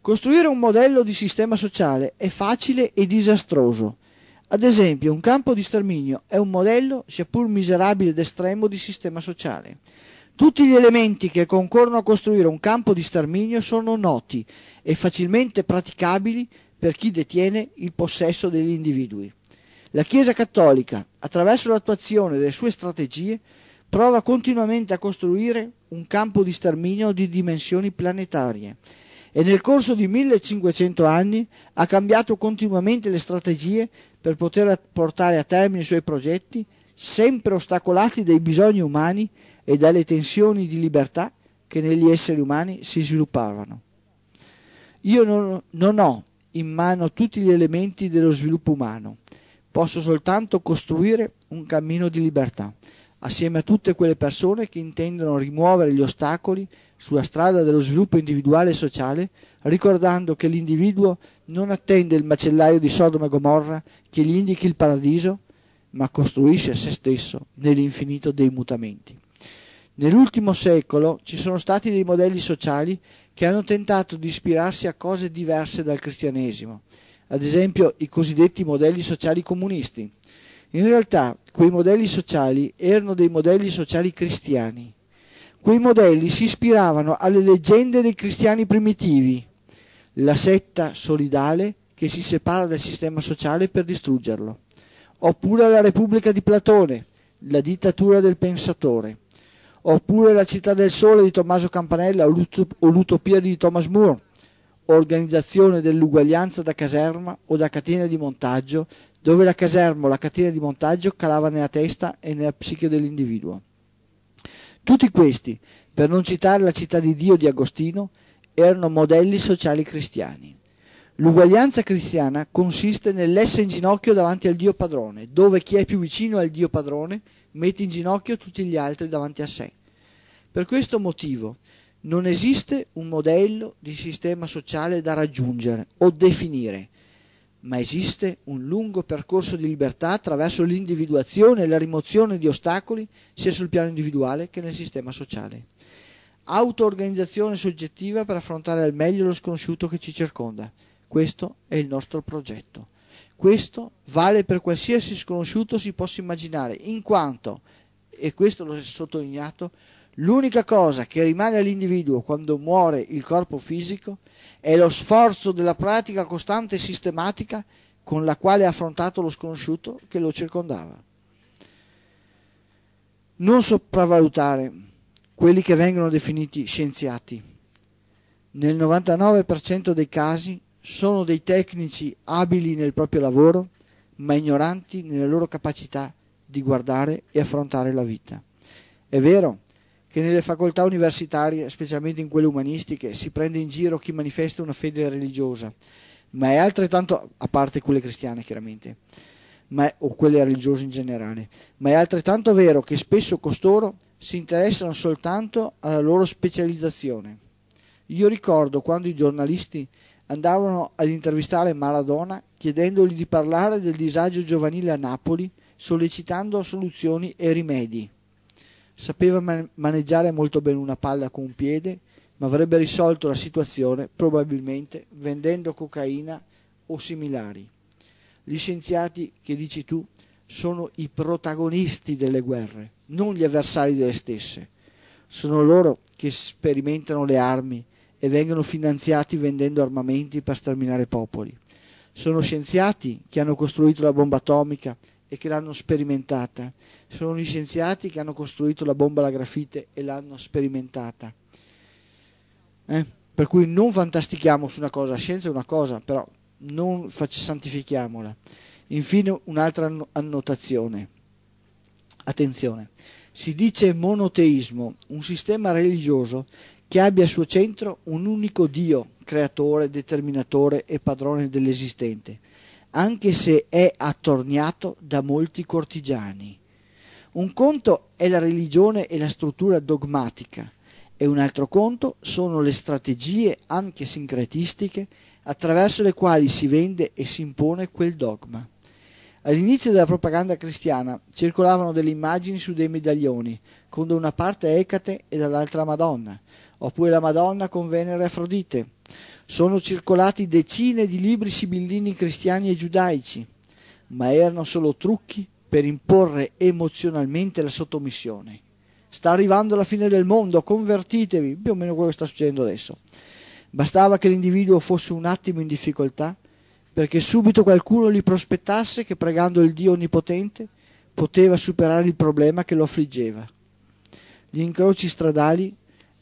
Costruire un modello di sistema sociale è facile e disastroso. Ad esempio, un campo di sterminio è un modello, sia pur miserabile ed estremo, di sistema sociale. Tutti gli elementi che concorrono a costruire un campo di sterminio sono noti e facilmente praticabili per chi detiene il possesso degli individui. La Chiesa cattolica, attraverso l'attuazione delle sue strategie, prova continuamente a costruire un campo di sterminio di dimensioni planetarie e nel corso di 1500 anni ha cambiato continuamente le strategie per poter portare a termine i suoi progetti, sempre ostacolati dai bisogni umani e dalle tensioni di libertà che negli esseri umani si sviluppavano. Io non, non ho in mano tutti gli elementi dello sviluppo umano. Posso soltanto costruire un cammino di libertà, assieme a tutte quelle persone che intendono rimuovere gli ostacoli sulla strada dello sviluppo individuale e sociale, ricordando che l'individuo non attende il macellaio di Sodoma e Gomorra che gli indichi il paradiso, ma costruisce se stesso nell'infinito dei mutamenti. Nell'ultimo secolo ci sono stati dei modelli sociali che hanno tentato di ispirarsi a cose diverse dal cristianesimo, ad esempio i cosiddetti modelli sociali comunisti. In realtà quei modelli sociali erano dei modelli sociali cristiani. Quei modelli si ispiravano alle leggende dei cristiani primitivi, la setta solidale che si separa dal sistema sociale per distruggerlo, oppure alla Repubblica di Platone, la dittatura del pensatore oppure La città del sole di Tommaso Campanella o L'utopia di Thomas Moore, organizzazione dell'uguaglianza da caserma o da catena di montaggio, dove la caserma o la catena di montaggio calava nella testa e nella psiche dell'individuo. Tutti questi, per non citare la città di Dio di Agostino, erano modelli sociali cristiani. L'uguaglianza cristiana consiste nell'essere in ginocchio davanti al Dio padrone, dove chi è più vicino al Dio padrone mette in ginocchio tutti gli altri davanti a sé. Per questo motivo non esiste un modello di sistema sociale da raggiungere o definire, ma esiste un lungo percorso di libertà attraverso l'individuazione e la rimozione di ostacoli sia sul piano individuale che nel sistema sociale. Autoorganizzazione soggettiva per affrontare al meglio lo sconosciuto che ci circonda. Questo è il nostro progetto. Questo vale per qualsiasi sconosciuto si possa immaginare, in quanto, e questo l'ho sottolineato, l'unica cosa che rimane all'individuo quando muore il corpo fisico è lo sforzo della pratica costante e sistematica con la quale ha affrontato lo sconosciuto che lo circondava. Non sopravvalutare quelli che vengono definiti scienziati. Nel 99% dei casi sono dei tecnici abili nel proprio lavoro, ma ignoranti nella loro capacità di guardare e affrontare la vita. È vero che nelle facoltà universitarie, specialmente in quelle umanistiche, si prende in giro chi manifesta una fede religiosa, ma è altrettanto, a parte quelle cristiane chiaramente, ma, o quelle religiose in generale, ma è altrettanto vero che spesso costoro si interessano soltanto alla loro specializzazione. Io ricordo quando i giornalisti andavano ad intervistare Maradona chiedendogli di parlare del disagio giovanile a Napoli, sollecitando soluzioni e rimedi. Sapeva man- maneggiare molto bene una palla con un piede, ma avrebbe risolto la situazione probabilmente vendendo cocaina o similari. Gli scienziati che dici tu sono i protagonisti delle guerre, non gli avversari delle stesse. Sono loro che sperimentano le armi, e vengono finanziati vendendo armamenti per sterminare popoli. Sono scienziati che hanno costruito la bomba atomica e che l'hanno sperimentata. Sono gli scienziati che hanno costruito la bomba alla grafite e l'hanno sperimentata. Eh? Per cui non fantastichiamo su una cosa, la scienza è una cosa, però non fac- santifichiamola. Infine un'altra annotazione. Attenzione, si dice monoteismo, un sistema religioso che abbia al suo centro un unico Dio, creatore, determinatore e padrone dell'esistente, anche se è attorniato da molti cortigiani. Un conto è la religione e la struttura dogmatica, e un altro conto sono le strategie anche sincretistiche attraverso le quali si vende e si impone quel dogma. All'inizio della propaganda cristiana circolavano delle immagini su dei medaglioni, con da una parte Ecate e dall'altra Madonna, oppure la Madonna con Venere e Afrodite. Sono circolati decine di libri sibillini cristiani e giudaici, ma erano solo trucchi per imporre emozionalmente la sottomissione. Sta arrivando la fine del mondo, convertitevi, più o meno quello che sta succedendo adesso. Bastava che l'individuo fosse un attimo in difficoltà perché subito qualcuno gli prospettasse che pregando il Dio Onnipotente poteva superare il problema che lo affliggeva. Gli incroci stradali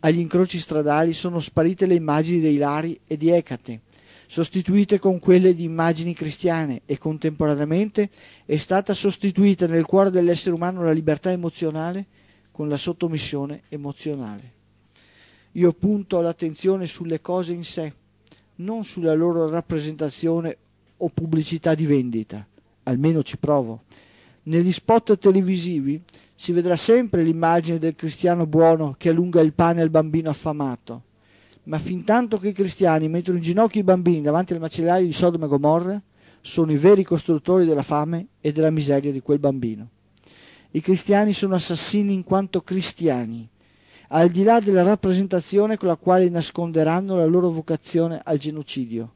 agli incroci stradali sono sparite le immagini dei Lari e di Ecate, sostituite con quelle di immagini cristiane e contemporaneamente è stata sostituita nel cuore dell'essere umano la libertà emozionale con la sottomissione emozionale. Io punto l'attenzione sulle cose in sé, non sulla loro rappresentazione o pubblicità di vendita, almeno ci provo. Negli spot televisivi si vedrà sempre l'immagine del cristiano buono che allunga il pane al bambino affamato. Ma fin tanto che i cristiani mettono in ginocchio i bambini davanti al macellaio di Sodoma e Gomorra, sono i veri costruttori della fame e della miseria di quel bambino. I cristiani sono assassini in quanto cristiani, al di là della rappresentazione con la quale nasconderanno la loro vocazione al genocidio.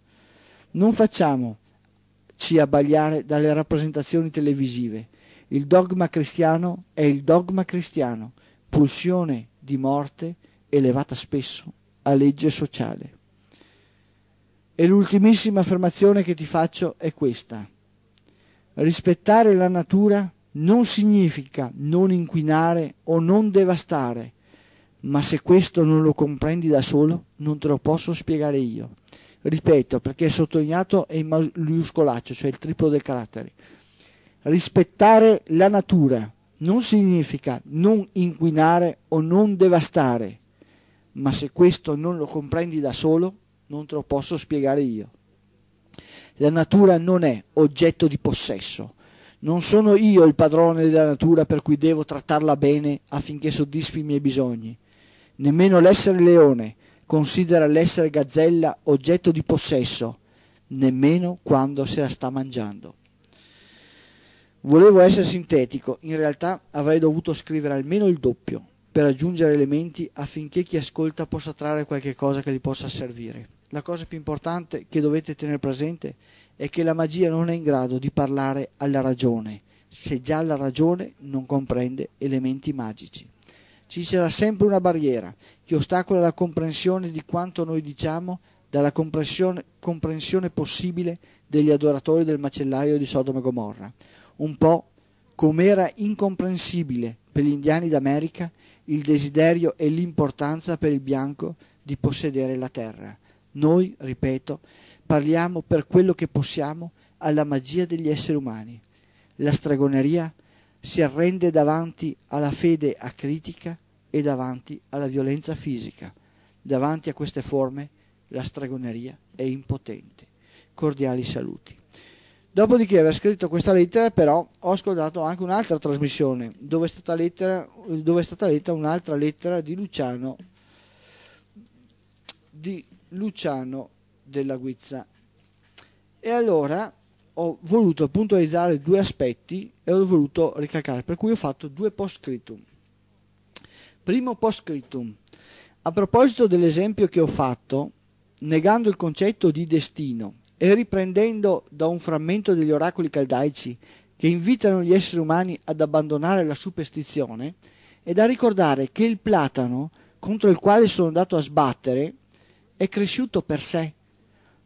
Non facciamoci abbagliare dalle rappresentazioni televisive il dogma cristiano è il dogma cristiano, pulsione di morte elevata spesso a legge sociale. E l'ultimissima affermazione che ti faccio è questa. Rispettare la natura non significa non inquinare o non devastare, ma se questo non lo comprendi da solo, non te lo posso spiegare io. Ripeto, perché è sottolineato in maiuscolaccio, cioè il triplo del carattere rispettare la natura non significa non inquinare o non devastare, ma se questo non lo comprendi da solo, non te lo posso spiegare io. La natura non è oggetto di possesso. Non sono io il padrone della natura per cui devo trattarla bene affinché soddisfi i miei bisogni. Nemmeno l'essere leone considera l'essere gazzella oggetto di possesso, nemmeno quando se la sta mangiando. Volevo essere sintetico, in realtà avrei dovuto scrivere almeno il doppio per aggiungere elementi affinché chi ascolta possa trarre qualche cosa che gli possa servire. La cosa più importante che dovete tenere presente è che la magia non è in grado di parlare alla ragione, se già la ragione non comprende elementi magici. Ci sarà sempre una barriera che ostacola la comprensione di quanto noi diciamo dalla comprensione, comprensione possibile degli adoratori del macellaio di Sodoma e Gomorra un po' com'era incomprensibile per gli indiani d'America il desiderio e l'importanza per il bianco di possedere la terra. Noi, ripeto, parliamo per quello che possiamo alla magia degli esseri umani. La stregoneria si arrende davanti alla fede acritica e davanti alla violenza fisica. Davanti a queste forme la stregoneria è impotente. Cordiali saluti. Dopodiché aver scritto questa lettera, però, ho ascoltato anche un'altra trasmissione dove è stata, lettera, dove è stata letta un'altra lettera di Luciano, di Luciano della Guizza. E allora ho voluto puntualizzare due aspetti e ho voluto ricalcare, per cui ho fatto due post scriptum. Primo post scriptum. A proposito dell'esempio che ho fatto, negando il concetto di destino, e riprendendo da un frammento degli oracoli caldaici che invitano gli esseri umani ad abbandonare la superstizione, è da ricordare che il platano contro il quale sono andato a sbattere è cresciuto per sé.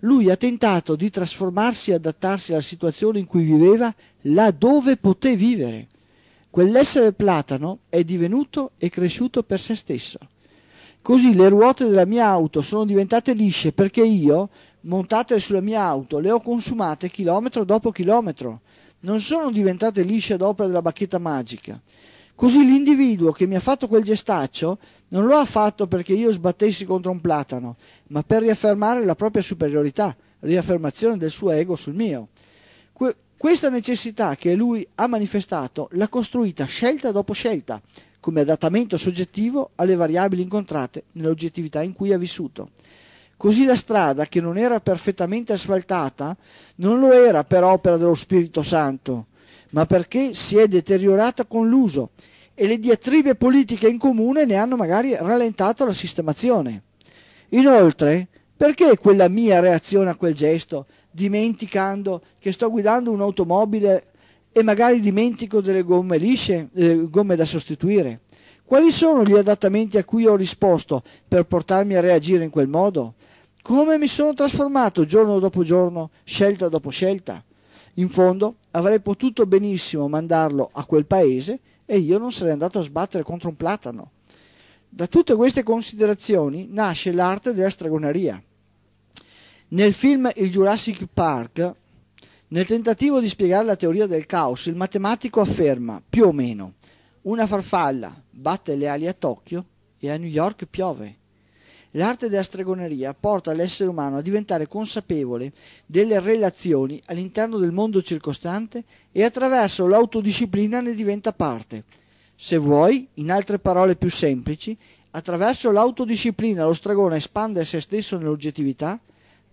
Lui ha tentato di trasformarsi e adattarsi alla situazione in cui viveva laddove poté vivere. Quell'essere platano è divenuto e cresciuto per se stesso. Così le ruote della mia auto sono diventate lisce perché io, montate sulla mia auto, le ho consumate chilometro dopo chilometro, non sono diventate lisce ad opera della bacchetta magica. Così l'individuo che mi ha fatto quel gestaccio non lo ha fatto perché io sbattessi contro un platano, ma per riaffermare la propria superiorità, riaffermazione del suo ego sul mio. Que- questa necessità che lui ha manifestato l'ha costruita scelta dopo scelta, come adattamento soggettivo alle variabili incontrate nell'oggettività in cui ha vissuto. Così la strada, che non era perfettamente asfaltata, non lo era per opera dello Spirito Santo, ma perché si è deteriorata con l'uso e le diatribe politiche in comune ne hanno magari rallentato la sistemazione. Inoltre, perché quella mia reazione a quel gesto, dimenticando che sto guidando un'automobile e magari dimentico delle gomme lisce, delle gomme da sostituire? Quali sono gli adattamenti a cui ho risposto per portarmi a reagire in quel modo? Come mi sono trasformato giorno dopo giorno, scelta dopo scelta? In fondo avrei potuto benissimo mandarlo a quel paese e io non sarei andato a sbattere contro un platano. Da tutte queste considerazioni nasce l'arte della stragoneria. Nel film Il Jurassic Park, nel tentativo di spiegare la teoria del caos, il matematico afferma, più o meno, una farfalla batte le ali a Tokyo e a New York piove. L'arte della stregoneria porta l'essere umano a diventare consapevole delle relazioni all'interno del mondo circostante e attraverso l'autodisciplina ne diventa parte. Se vuoi, in altre parole più semplici, attraverso l'autodisciplina lo stregone espande a se stesso nell'oggettività,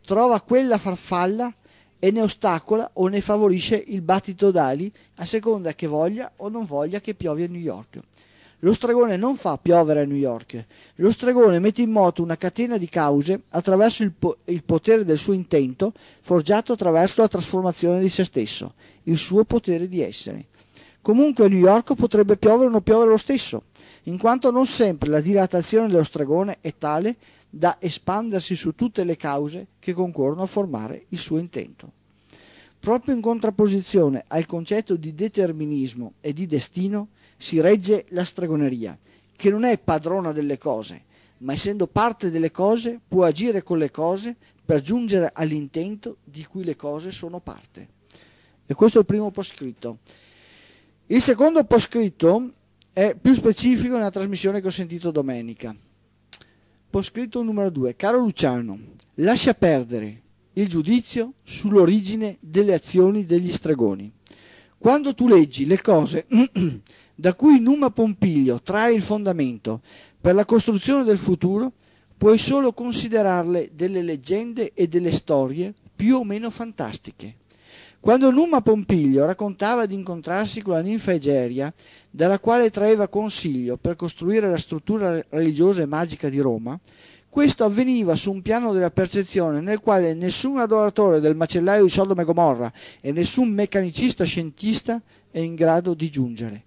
trova quella farfalla e ne ostacola o ne favorisce il battito d'ali a seconda che voglia o non voglia che piovi a New York. Lo stregone non fa piovere a New York. Lo stregone mette in moto una catena di cause attraverso il, po- il potere del suo intento, forgiato attraverso la trasformazione di se stesso, il suo potere di essere. Comunque a New York potrebbe piovere o non piovere lo stesso, in quanto non sempre la dilatazione dello stregone è tale da espandersi su tutte le cause che concorrono a formare il suo intento. Proprio in contrapposizione al concetto di determinismo e di destino, si regge la stregoneria, che non è padrona delle cose, ma essendo parte delle cose può agire con le cose per giungere all'intento di cui le cose sono parte. E questo è il primo poscritto. Il secondo poscritto è più specifico nella trasmissione che ho sentito domenica. Poscritto numero 2. Caro Luciano, lascia perdere il giudizio sull'origine delle azioni degli stregoni. Quando tu leggi le cose da cui Numa Pompilio trae il fondamento per la costruzione del futuro, puoi solo considerarle delle leggende e delle storie più o meno fantastiche. Quando Numa Pompilio raccontava di incontrarsi con la ninfa Egeria, dalla quale traeva consiglio per costruire la struttura religiosa e magica di Roma, questo avveniva su un piano della percezione nel quale nessun adoratore del macellaio di Sodome e Gomorra e nessun meccanicista scientista è in grado di giungere.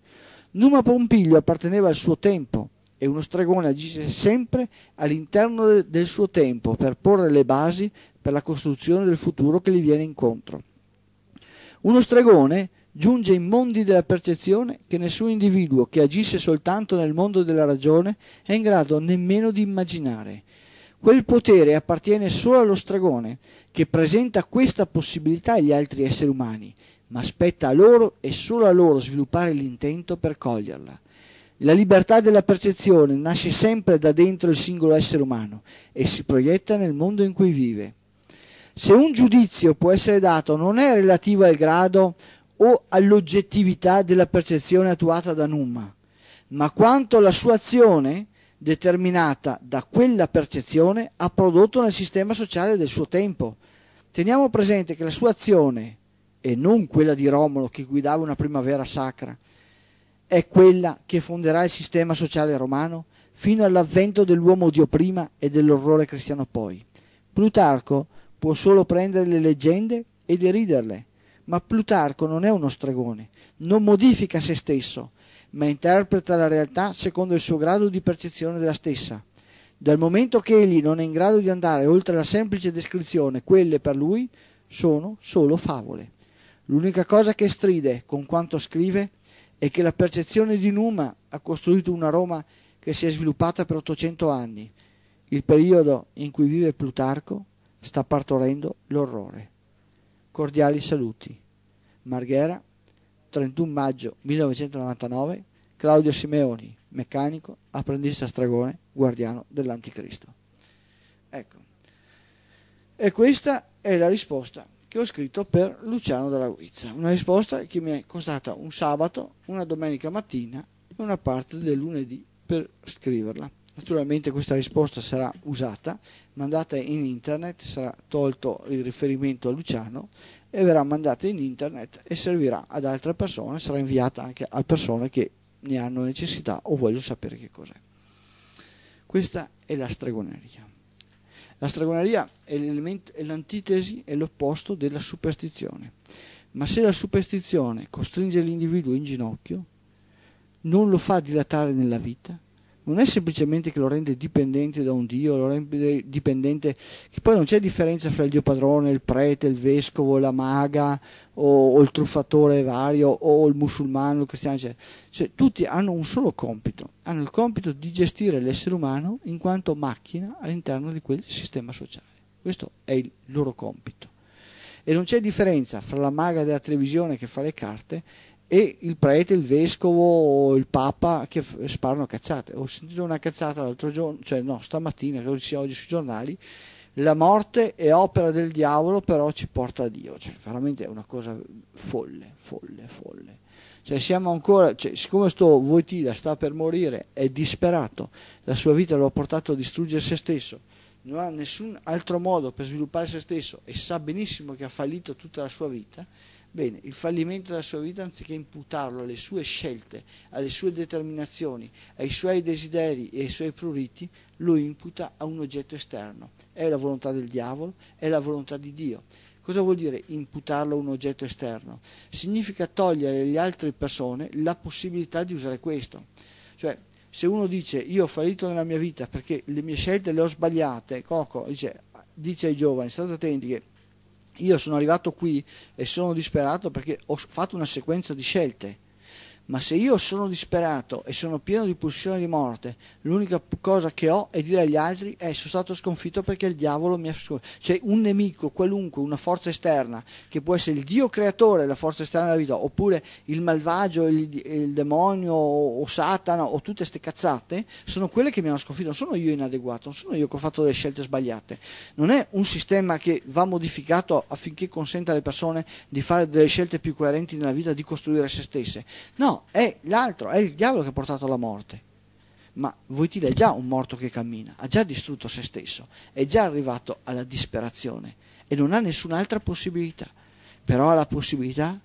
Numa Pompilio apparteneva al suo tempo e uno stregone agisce sempre all'interno del suo tempo per porre le basi per la costruzione del futuro che gli viene incontro. Uno stregone giunge in mondi della percezione che nessun individuo che agisce soltanto nel mondo della ragione è in grado nemmeno di immaginare. Quel potere appartiene solo allo stregone, che presenta questa possibilità agli altri esseri umani ma spetta a loro e solo a loro sviluppare l'intento per coglierla. La libertà della percezione nasce sempre da dentro il singolo essere umano e si proietta nel mondo in cui vive. Se un giudizio può essere dato non è relativo al grado o all'oggettività della percezione attuata da Numa, ma quanto la sua azione, determinata da quella percezione, ha prodotto nel sistema sociale del suo tempo. Teniamo presente che la sua azione e non quella di Romolo che guidava una primavera sacra, è quella che fonderà il sistema sociale romano fino all'avvento dell'uomo Dio prima e dell'orrore cristiano poi. Plutarco può solo prendere le leggende e deriderle, ma Plutarco non è uno stregone, non modifica se stesso, ma interpreta la realtà secondo il suo grado di percezione della stessa. Dal momento che egli non è in grado di andare oltre la semplice descrizione, quelle per lui sono solo favole. L'unica cosa che stride con quanto scrive è che la percezione di Numa ha costruito una Roma che si è sviluppata per 800 anni. Il periodo in cui vive Plutarco sta partorendo l'orrore. Cordiali saluti. Marghera, 31 maggio 1999, Claudio Simeoni, meccanico, apprendista stragone, guardiano dell'anticristo. Ecco. E questa è la risposta che ho scritto per Luciano della Guizza. Una risposta che mi è costata un sabato, una domenica mattina e una parte del lunedì per scriverla. Naturalmente questa risposta sarà usata, mandata in internet, sarà tolto il riferimento a Luciano e verrà mandata in internet e servirà ad altre persone, sarà inviata anche a persone che ne hanno necessità o vogliono sapere che cos'è. Questa è la stregoneria. La stregoneria è, è l'antitesi e l'opposto della superstizione. Ma se la superstizione costringe l'individuo in ginocchio, non lo fa dilatare nella vita, non è semplicemente che lo rende dipendente da un Dio, lo rende dipendente, che poi non c'è differenza fra il Dio padrone, il prete, il vescovo, la maga o, o il truffatore vario o il musulmano, il cristiano, cioè, cioè, tutti hanno un solo compito, hanno il compito di gestire l'essere umano in quanto macchina all'interno di quel sistema sociale. Questo è il loro compito. E non c'è differenza fra la maga della televisione che fa le carte e il prete, il vescovo o il papa che sparano cacciate. Ho sentito una cacciata l'altro giorno, cioè no, stamattina, credo sia oggi sui giornali, la morte è opera del diavolo, però ci porta a Dio. Cioè, veramente è una cosa folle, folle, folle. Cioè, siamo ancora, cioè, siccome questo Voitila sta per morire, è disperato, la sua vita lo ha portato a distruggere se stesso, non ha nessun altro modo per sviluppare se stesso e sa benissimo che ha fallito tutta la sua vita, Bene, il fallimento della sua vita, anziché imputarlo alle sue scelte, alle sue determinazioni, ai suoi desideri e ai suoi pruriti, lo imputa a un oggetto esterno. È la volontà del diavolo, è la volontà di Dio. Cosa vuol dire imputarlo a un oggetto esterno? Significa togliere alle altre persone la possibilità di usare questo. Cioè, se uno dice io ho fallito nella mia vita perché le mie scelte le ho sbagliate, Coco dice, dice ai giovani, state attenti che io sono arrivato qui e sono disperato perché ho fatto una sequenza di scelte ma se io sono disperato e sono pieno di pulsione di morte, l'unica cosa che ho è dire agli altri: eh, sono stato sconfitto perché il diavolo mi ha sconfitto. C'è un nemico qualunque, una forza esterna, che può essere il Dio creatore, la forza esterna della vita, oppure il malvagio, il, il demonio o, o, Satana o tutte queste cazzate, sono quelle che mi hanno sconfitto. Non sono io inadeguato, non sono io che ho fatto delle scelte sbagliate. Non è un sistema che va modificato affinché consenta alle persone di fare delle scelte più coerenti nella vita, di costruire se stesse. No, è l'altro, è il diavolo che ha portato alla morte. Ma Voitila è già un morto che cammina, ha già distrutto se stesso, è già arrivato alla disperazione e non ha nessun'altra possibilità. Però ha la possibilità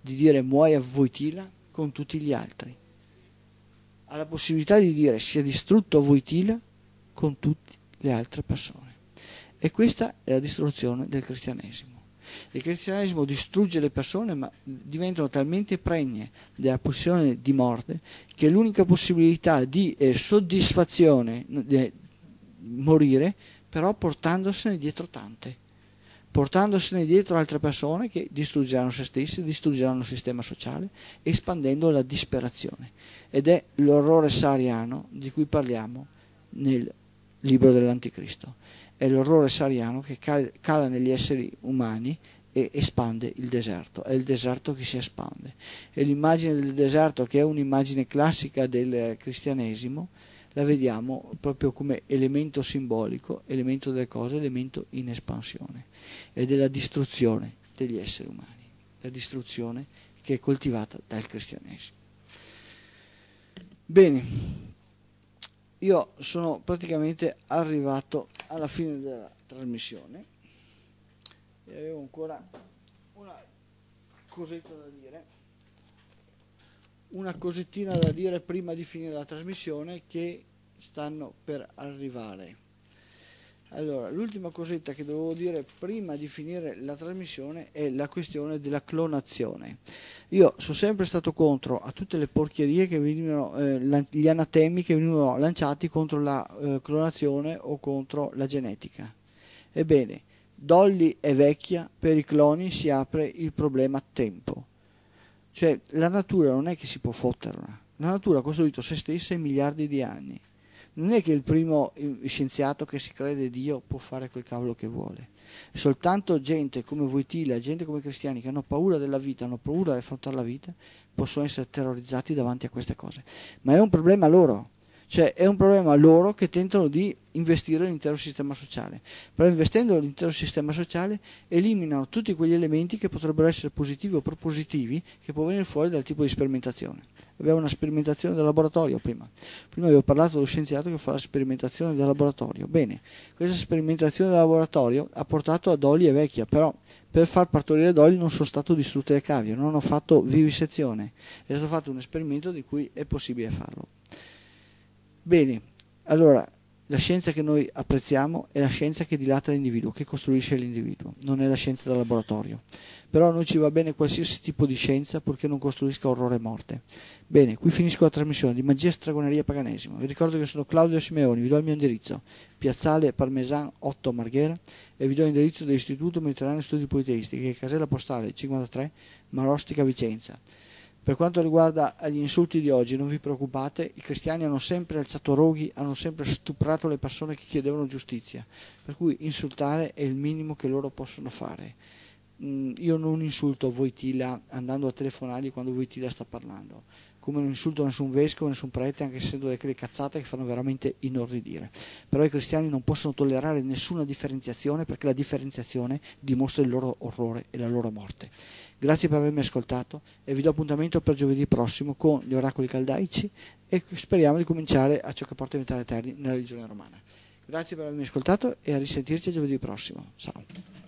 di dire muoia Voitila con tutti gli altri. Ha la possibilità di dire si è distrutto Voitila con tutte le altre persone. E questa è la distruzione del cristianesimo. Il cristianesimo distrugge le persone ma diventano talmente pregne della pulsione di morte che l'unica possibilità di eh, soddisfazione è eh, morire però portandosene dietro tante portandosene dietro altre persone che distruggeranno se stesse, distruggeranno il sistema sociale, espandendo la disperazione. Ed è l'orrore sahariano di cui parliamo nel libro dell'Anticristo è l'orrore sariano che cala negli esseri umani e espande il deserto, è il deserto che si espande. E l'immagine del deserto, che è un'immagine classica del eh, cristianesimo, la vediamo proprio come elemento simbolico, elemento delle cose, elemento in espansione e della distruzione degli esseri umani, la distruzione che è coltivata dal cristianesimo. Bene, io sono praticamente arrivato alla fine della trasmissione e avevo ancora una cosetta da dire una cosettina da dire prima di finire la trasmissione che stanno per arrivare allora, l'ultima cosetta che dovevo dire prima di finire la trasmissione è la questione della clonazione. Io sono sempre stato contro a tutte le porcherie che venivano, eh, gli anatemi che venivano lanciati contro la eh, clonazione o contro la genetica. Ebbene, Dolly è vecchia, per i cloni si apre il problema tempo. Cioè, la natura non è che si può fotterla, la natura ha costruito se stessa in miliardi di anni non è che il primo scienziato che si crede Dio può fare quel cavolo che vuole. Soltanto gente come Voitila, gente come i cristiani che hanno paura della vita, hanno paura di affrontare la vita, possono essere terrorizzati davanti a queste cose. Ma è un problema loro. Cioè è un problema loro che tentano di investire l'intero sistema sociale. Però investendo l'intero sistema sociale eliminano tutti quegli elementi che potrebbero essere positivi o propositivi che può venire fuori dal tipo di sperimentazione. Abbiamo una sperimentazione del laboratorio prima. Prima avevo parlato dello scienziato che fa la sperimentazione del laboratorio. Bene, questa sperimentazione del laboratorio ha portato a Dolly e Vecchia, però per far partorire Dolly non sono stato distrutte le cavie, non ho fatto vivisezione. È stato fatto un esperimento di cui è possibile farlo. Bene, allora la scienza che noi apprezziamo è la scienza che dilata l'individuo, che costruisce l'individuo, non è la scienza da laboratorio. Però a noi ci va bene qualsiasi tipo di scienza purché non costruisca orrore e morte. Bene, qui finisco la trasmissione di Magia Stragoneria e Paganesimo. Vi ricordo che sono Claudio Simeoni, vi do il mio indirizzo, Piazzale Parmesan 8 Marghera e vi do l'indirizzo dell'Istituto Mediterraneo Studi Politeistici, che è casella postale 53, Marostica Vicenza. Per quanto riguarda gli insulti di oggi, non vi preoccupate, i cristiani hanno sempre alzato roghi, hanno sempre stuprato le persone che chiedevano giustizia, per cui insultare è il minimo che loro possono fare. Mm, io non insulto Voitila andando a telefonargli quando Voitila sta parlando, come non insulto nessun vescovo, nessun prete, anche essendo delle cazzate che fanno veramente inorridire. Però i cristiani non possono tollerare nessuna differenziazione perché la differenziazione dimostra il loro orrore e la loro morte Grazie per avermi ascoltato e vi do appuntamento per giovedì prossimo con gli oracoli caldaici e speriamo di cominciare a ciò che porta a diventare eterni nella religione romana. Grazie per avermi ascoltato e a risentirci giovedì prossimo. Ciao.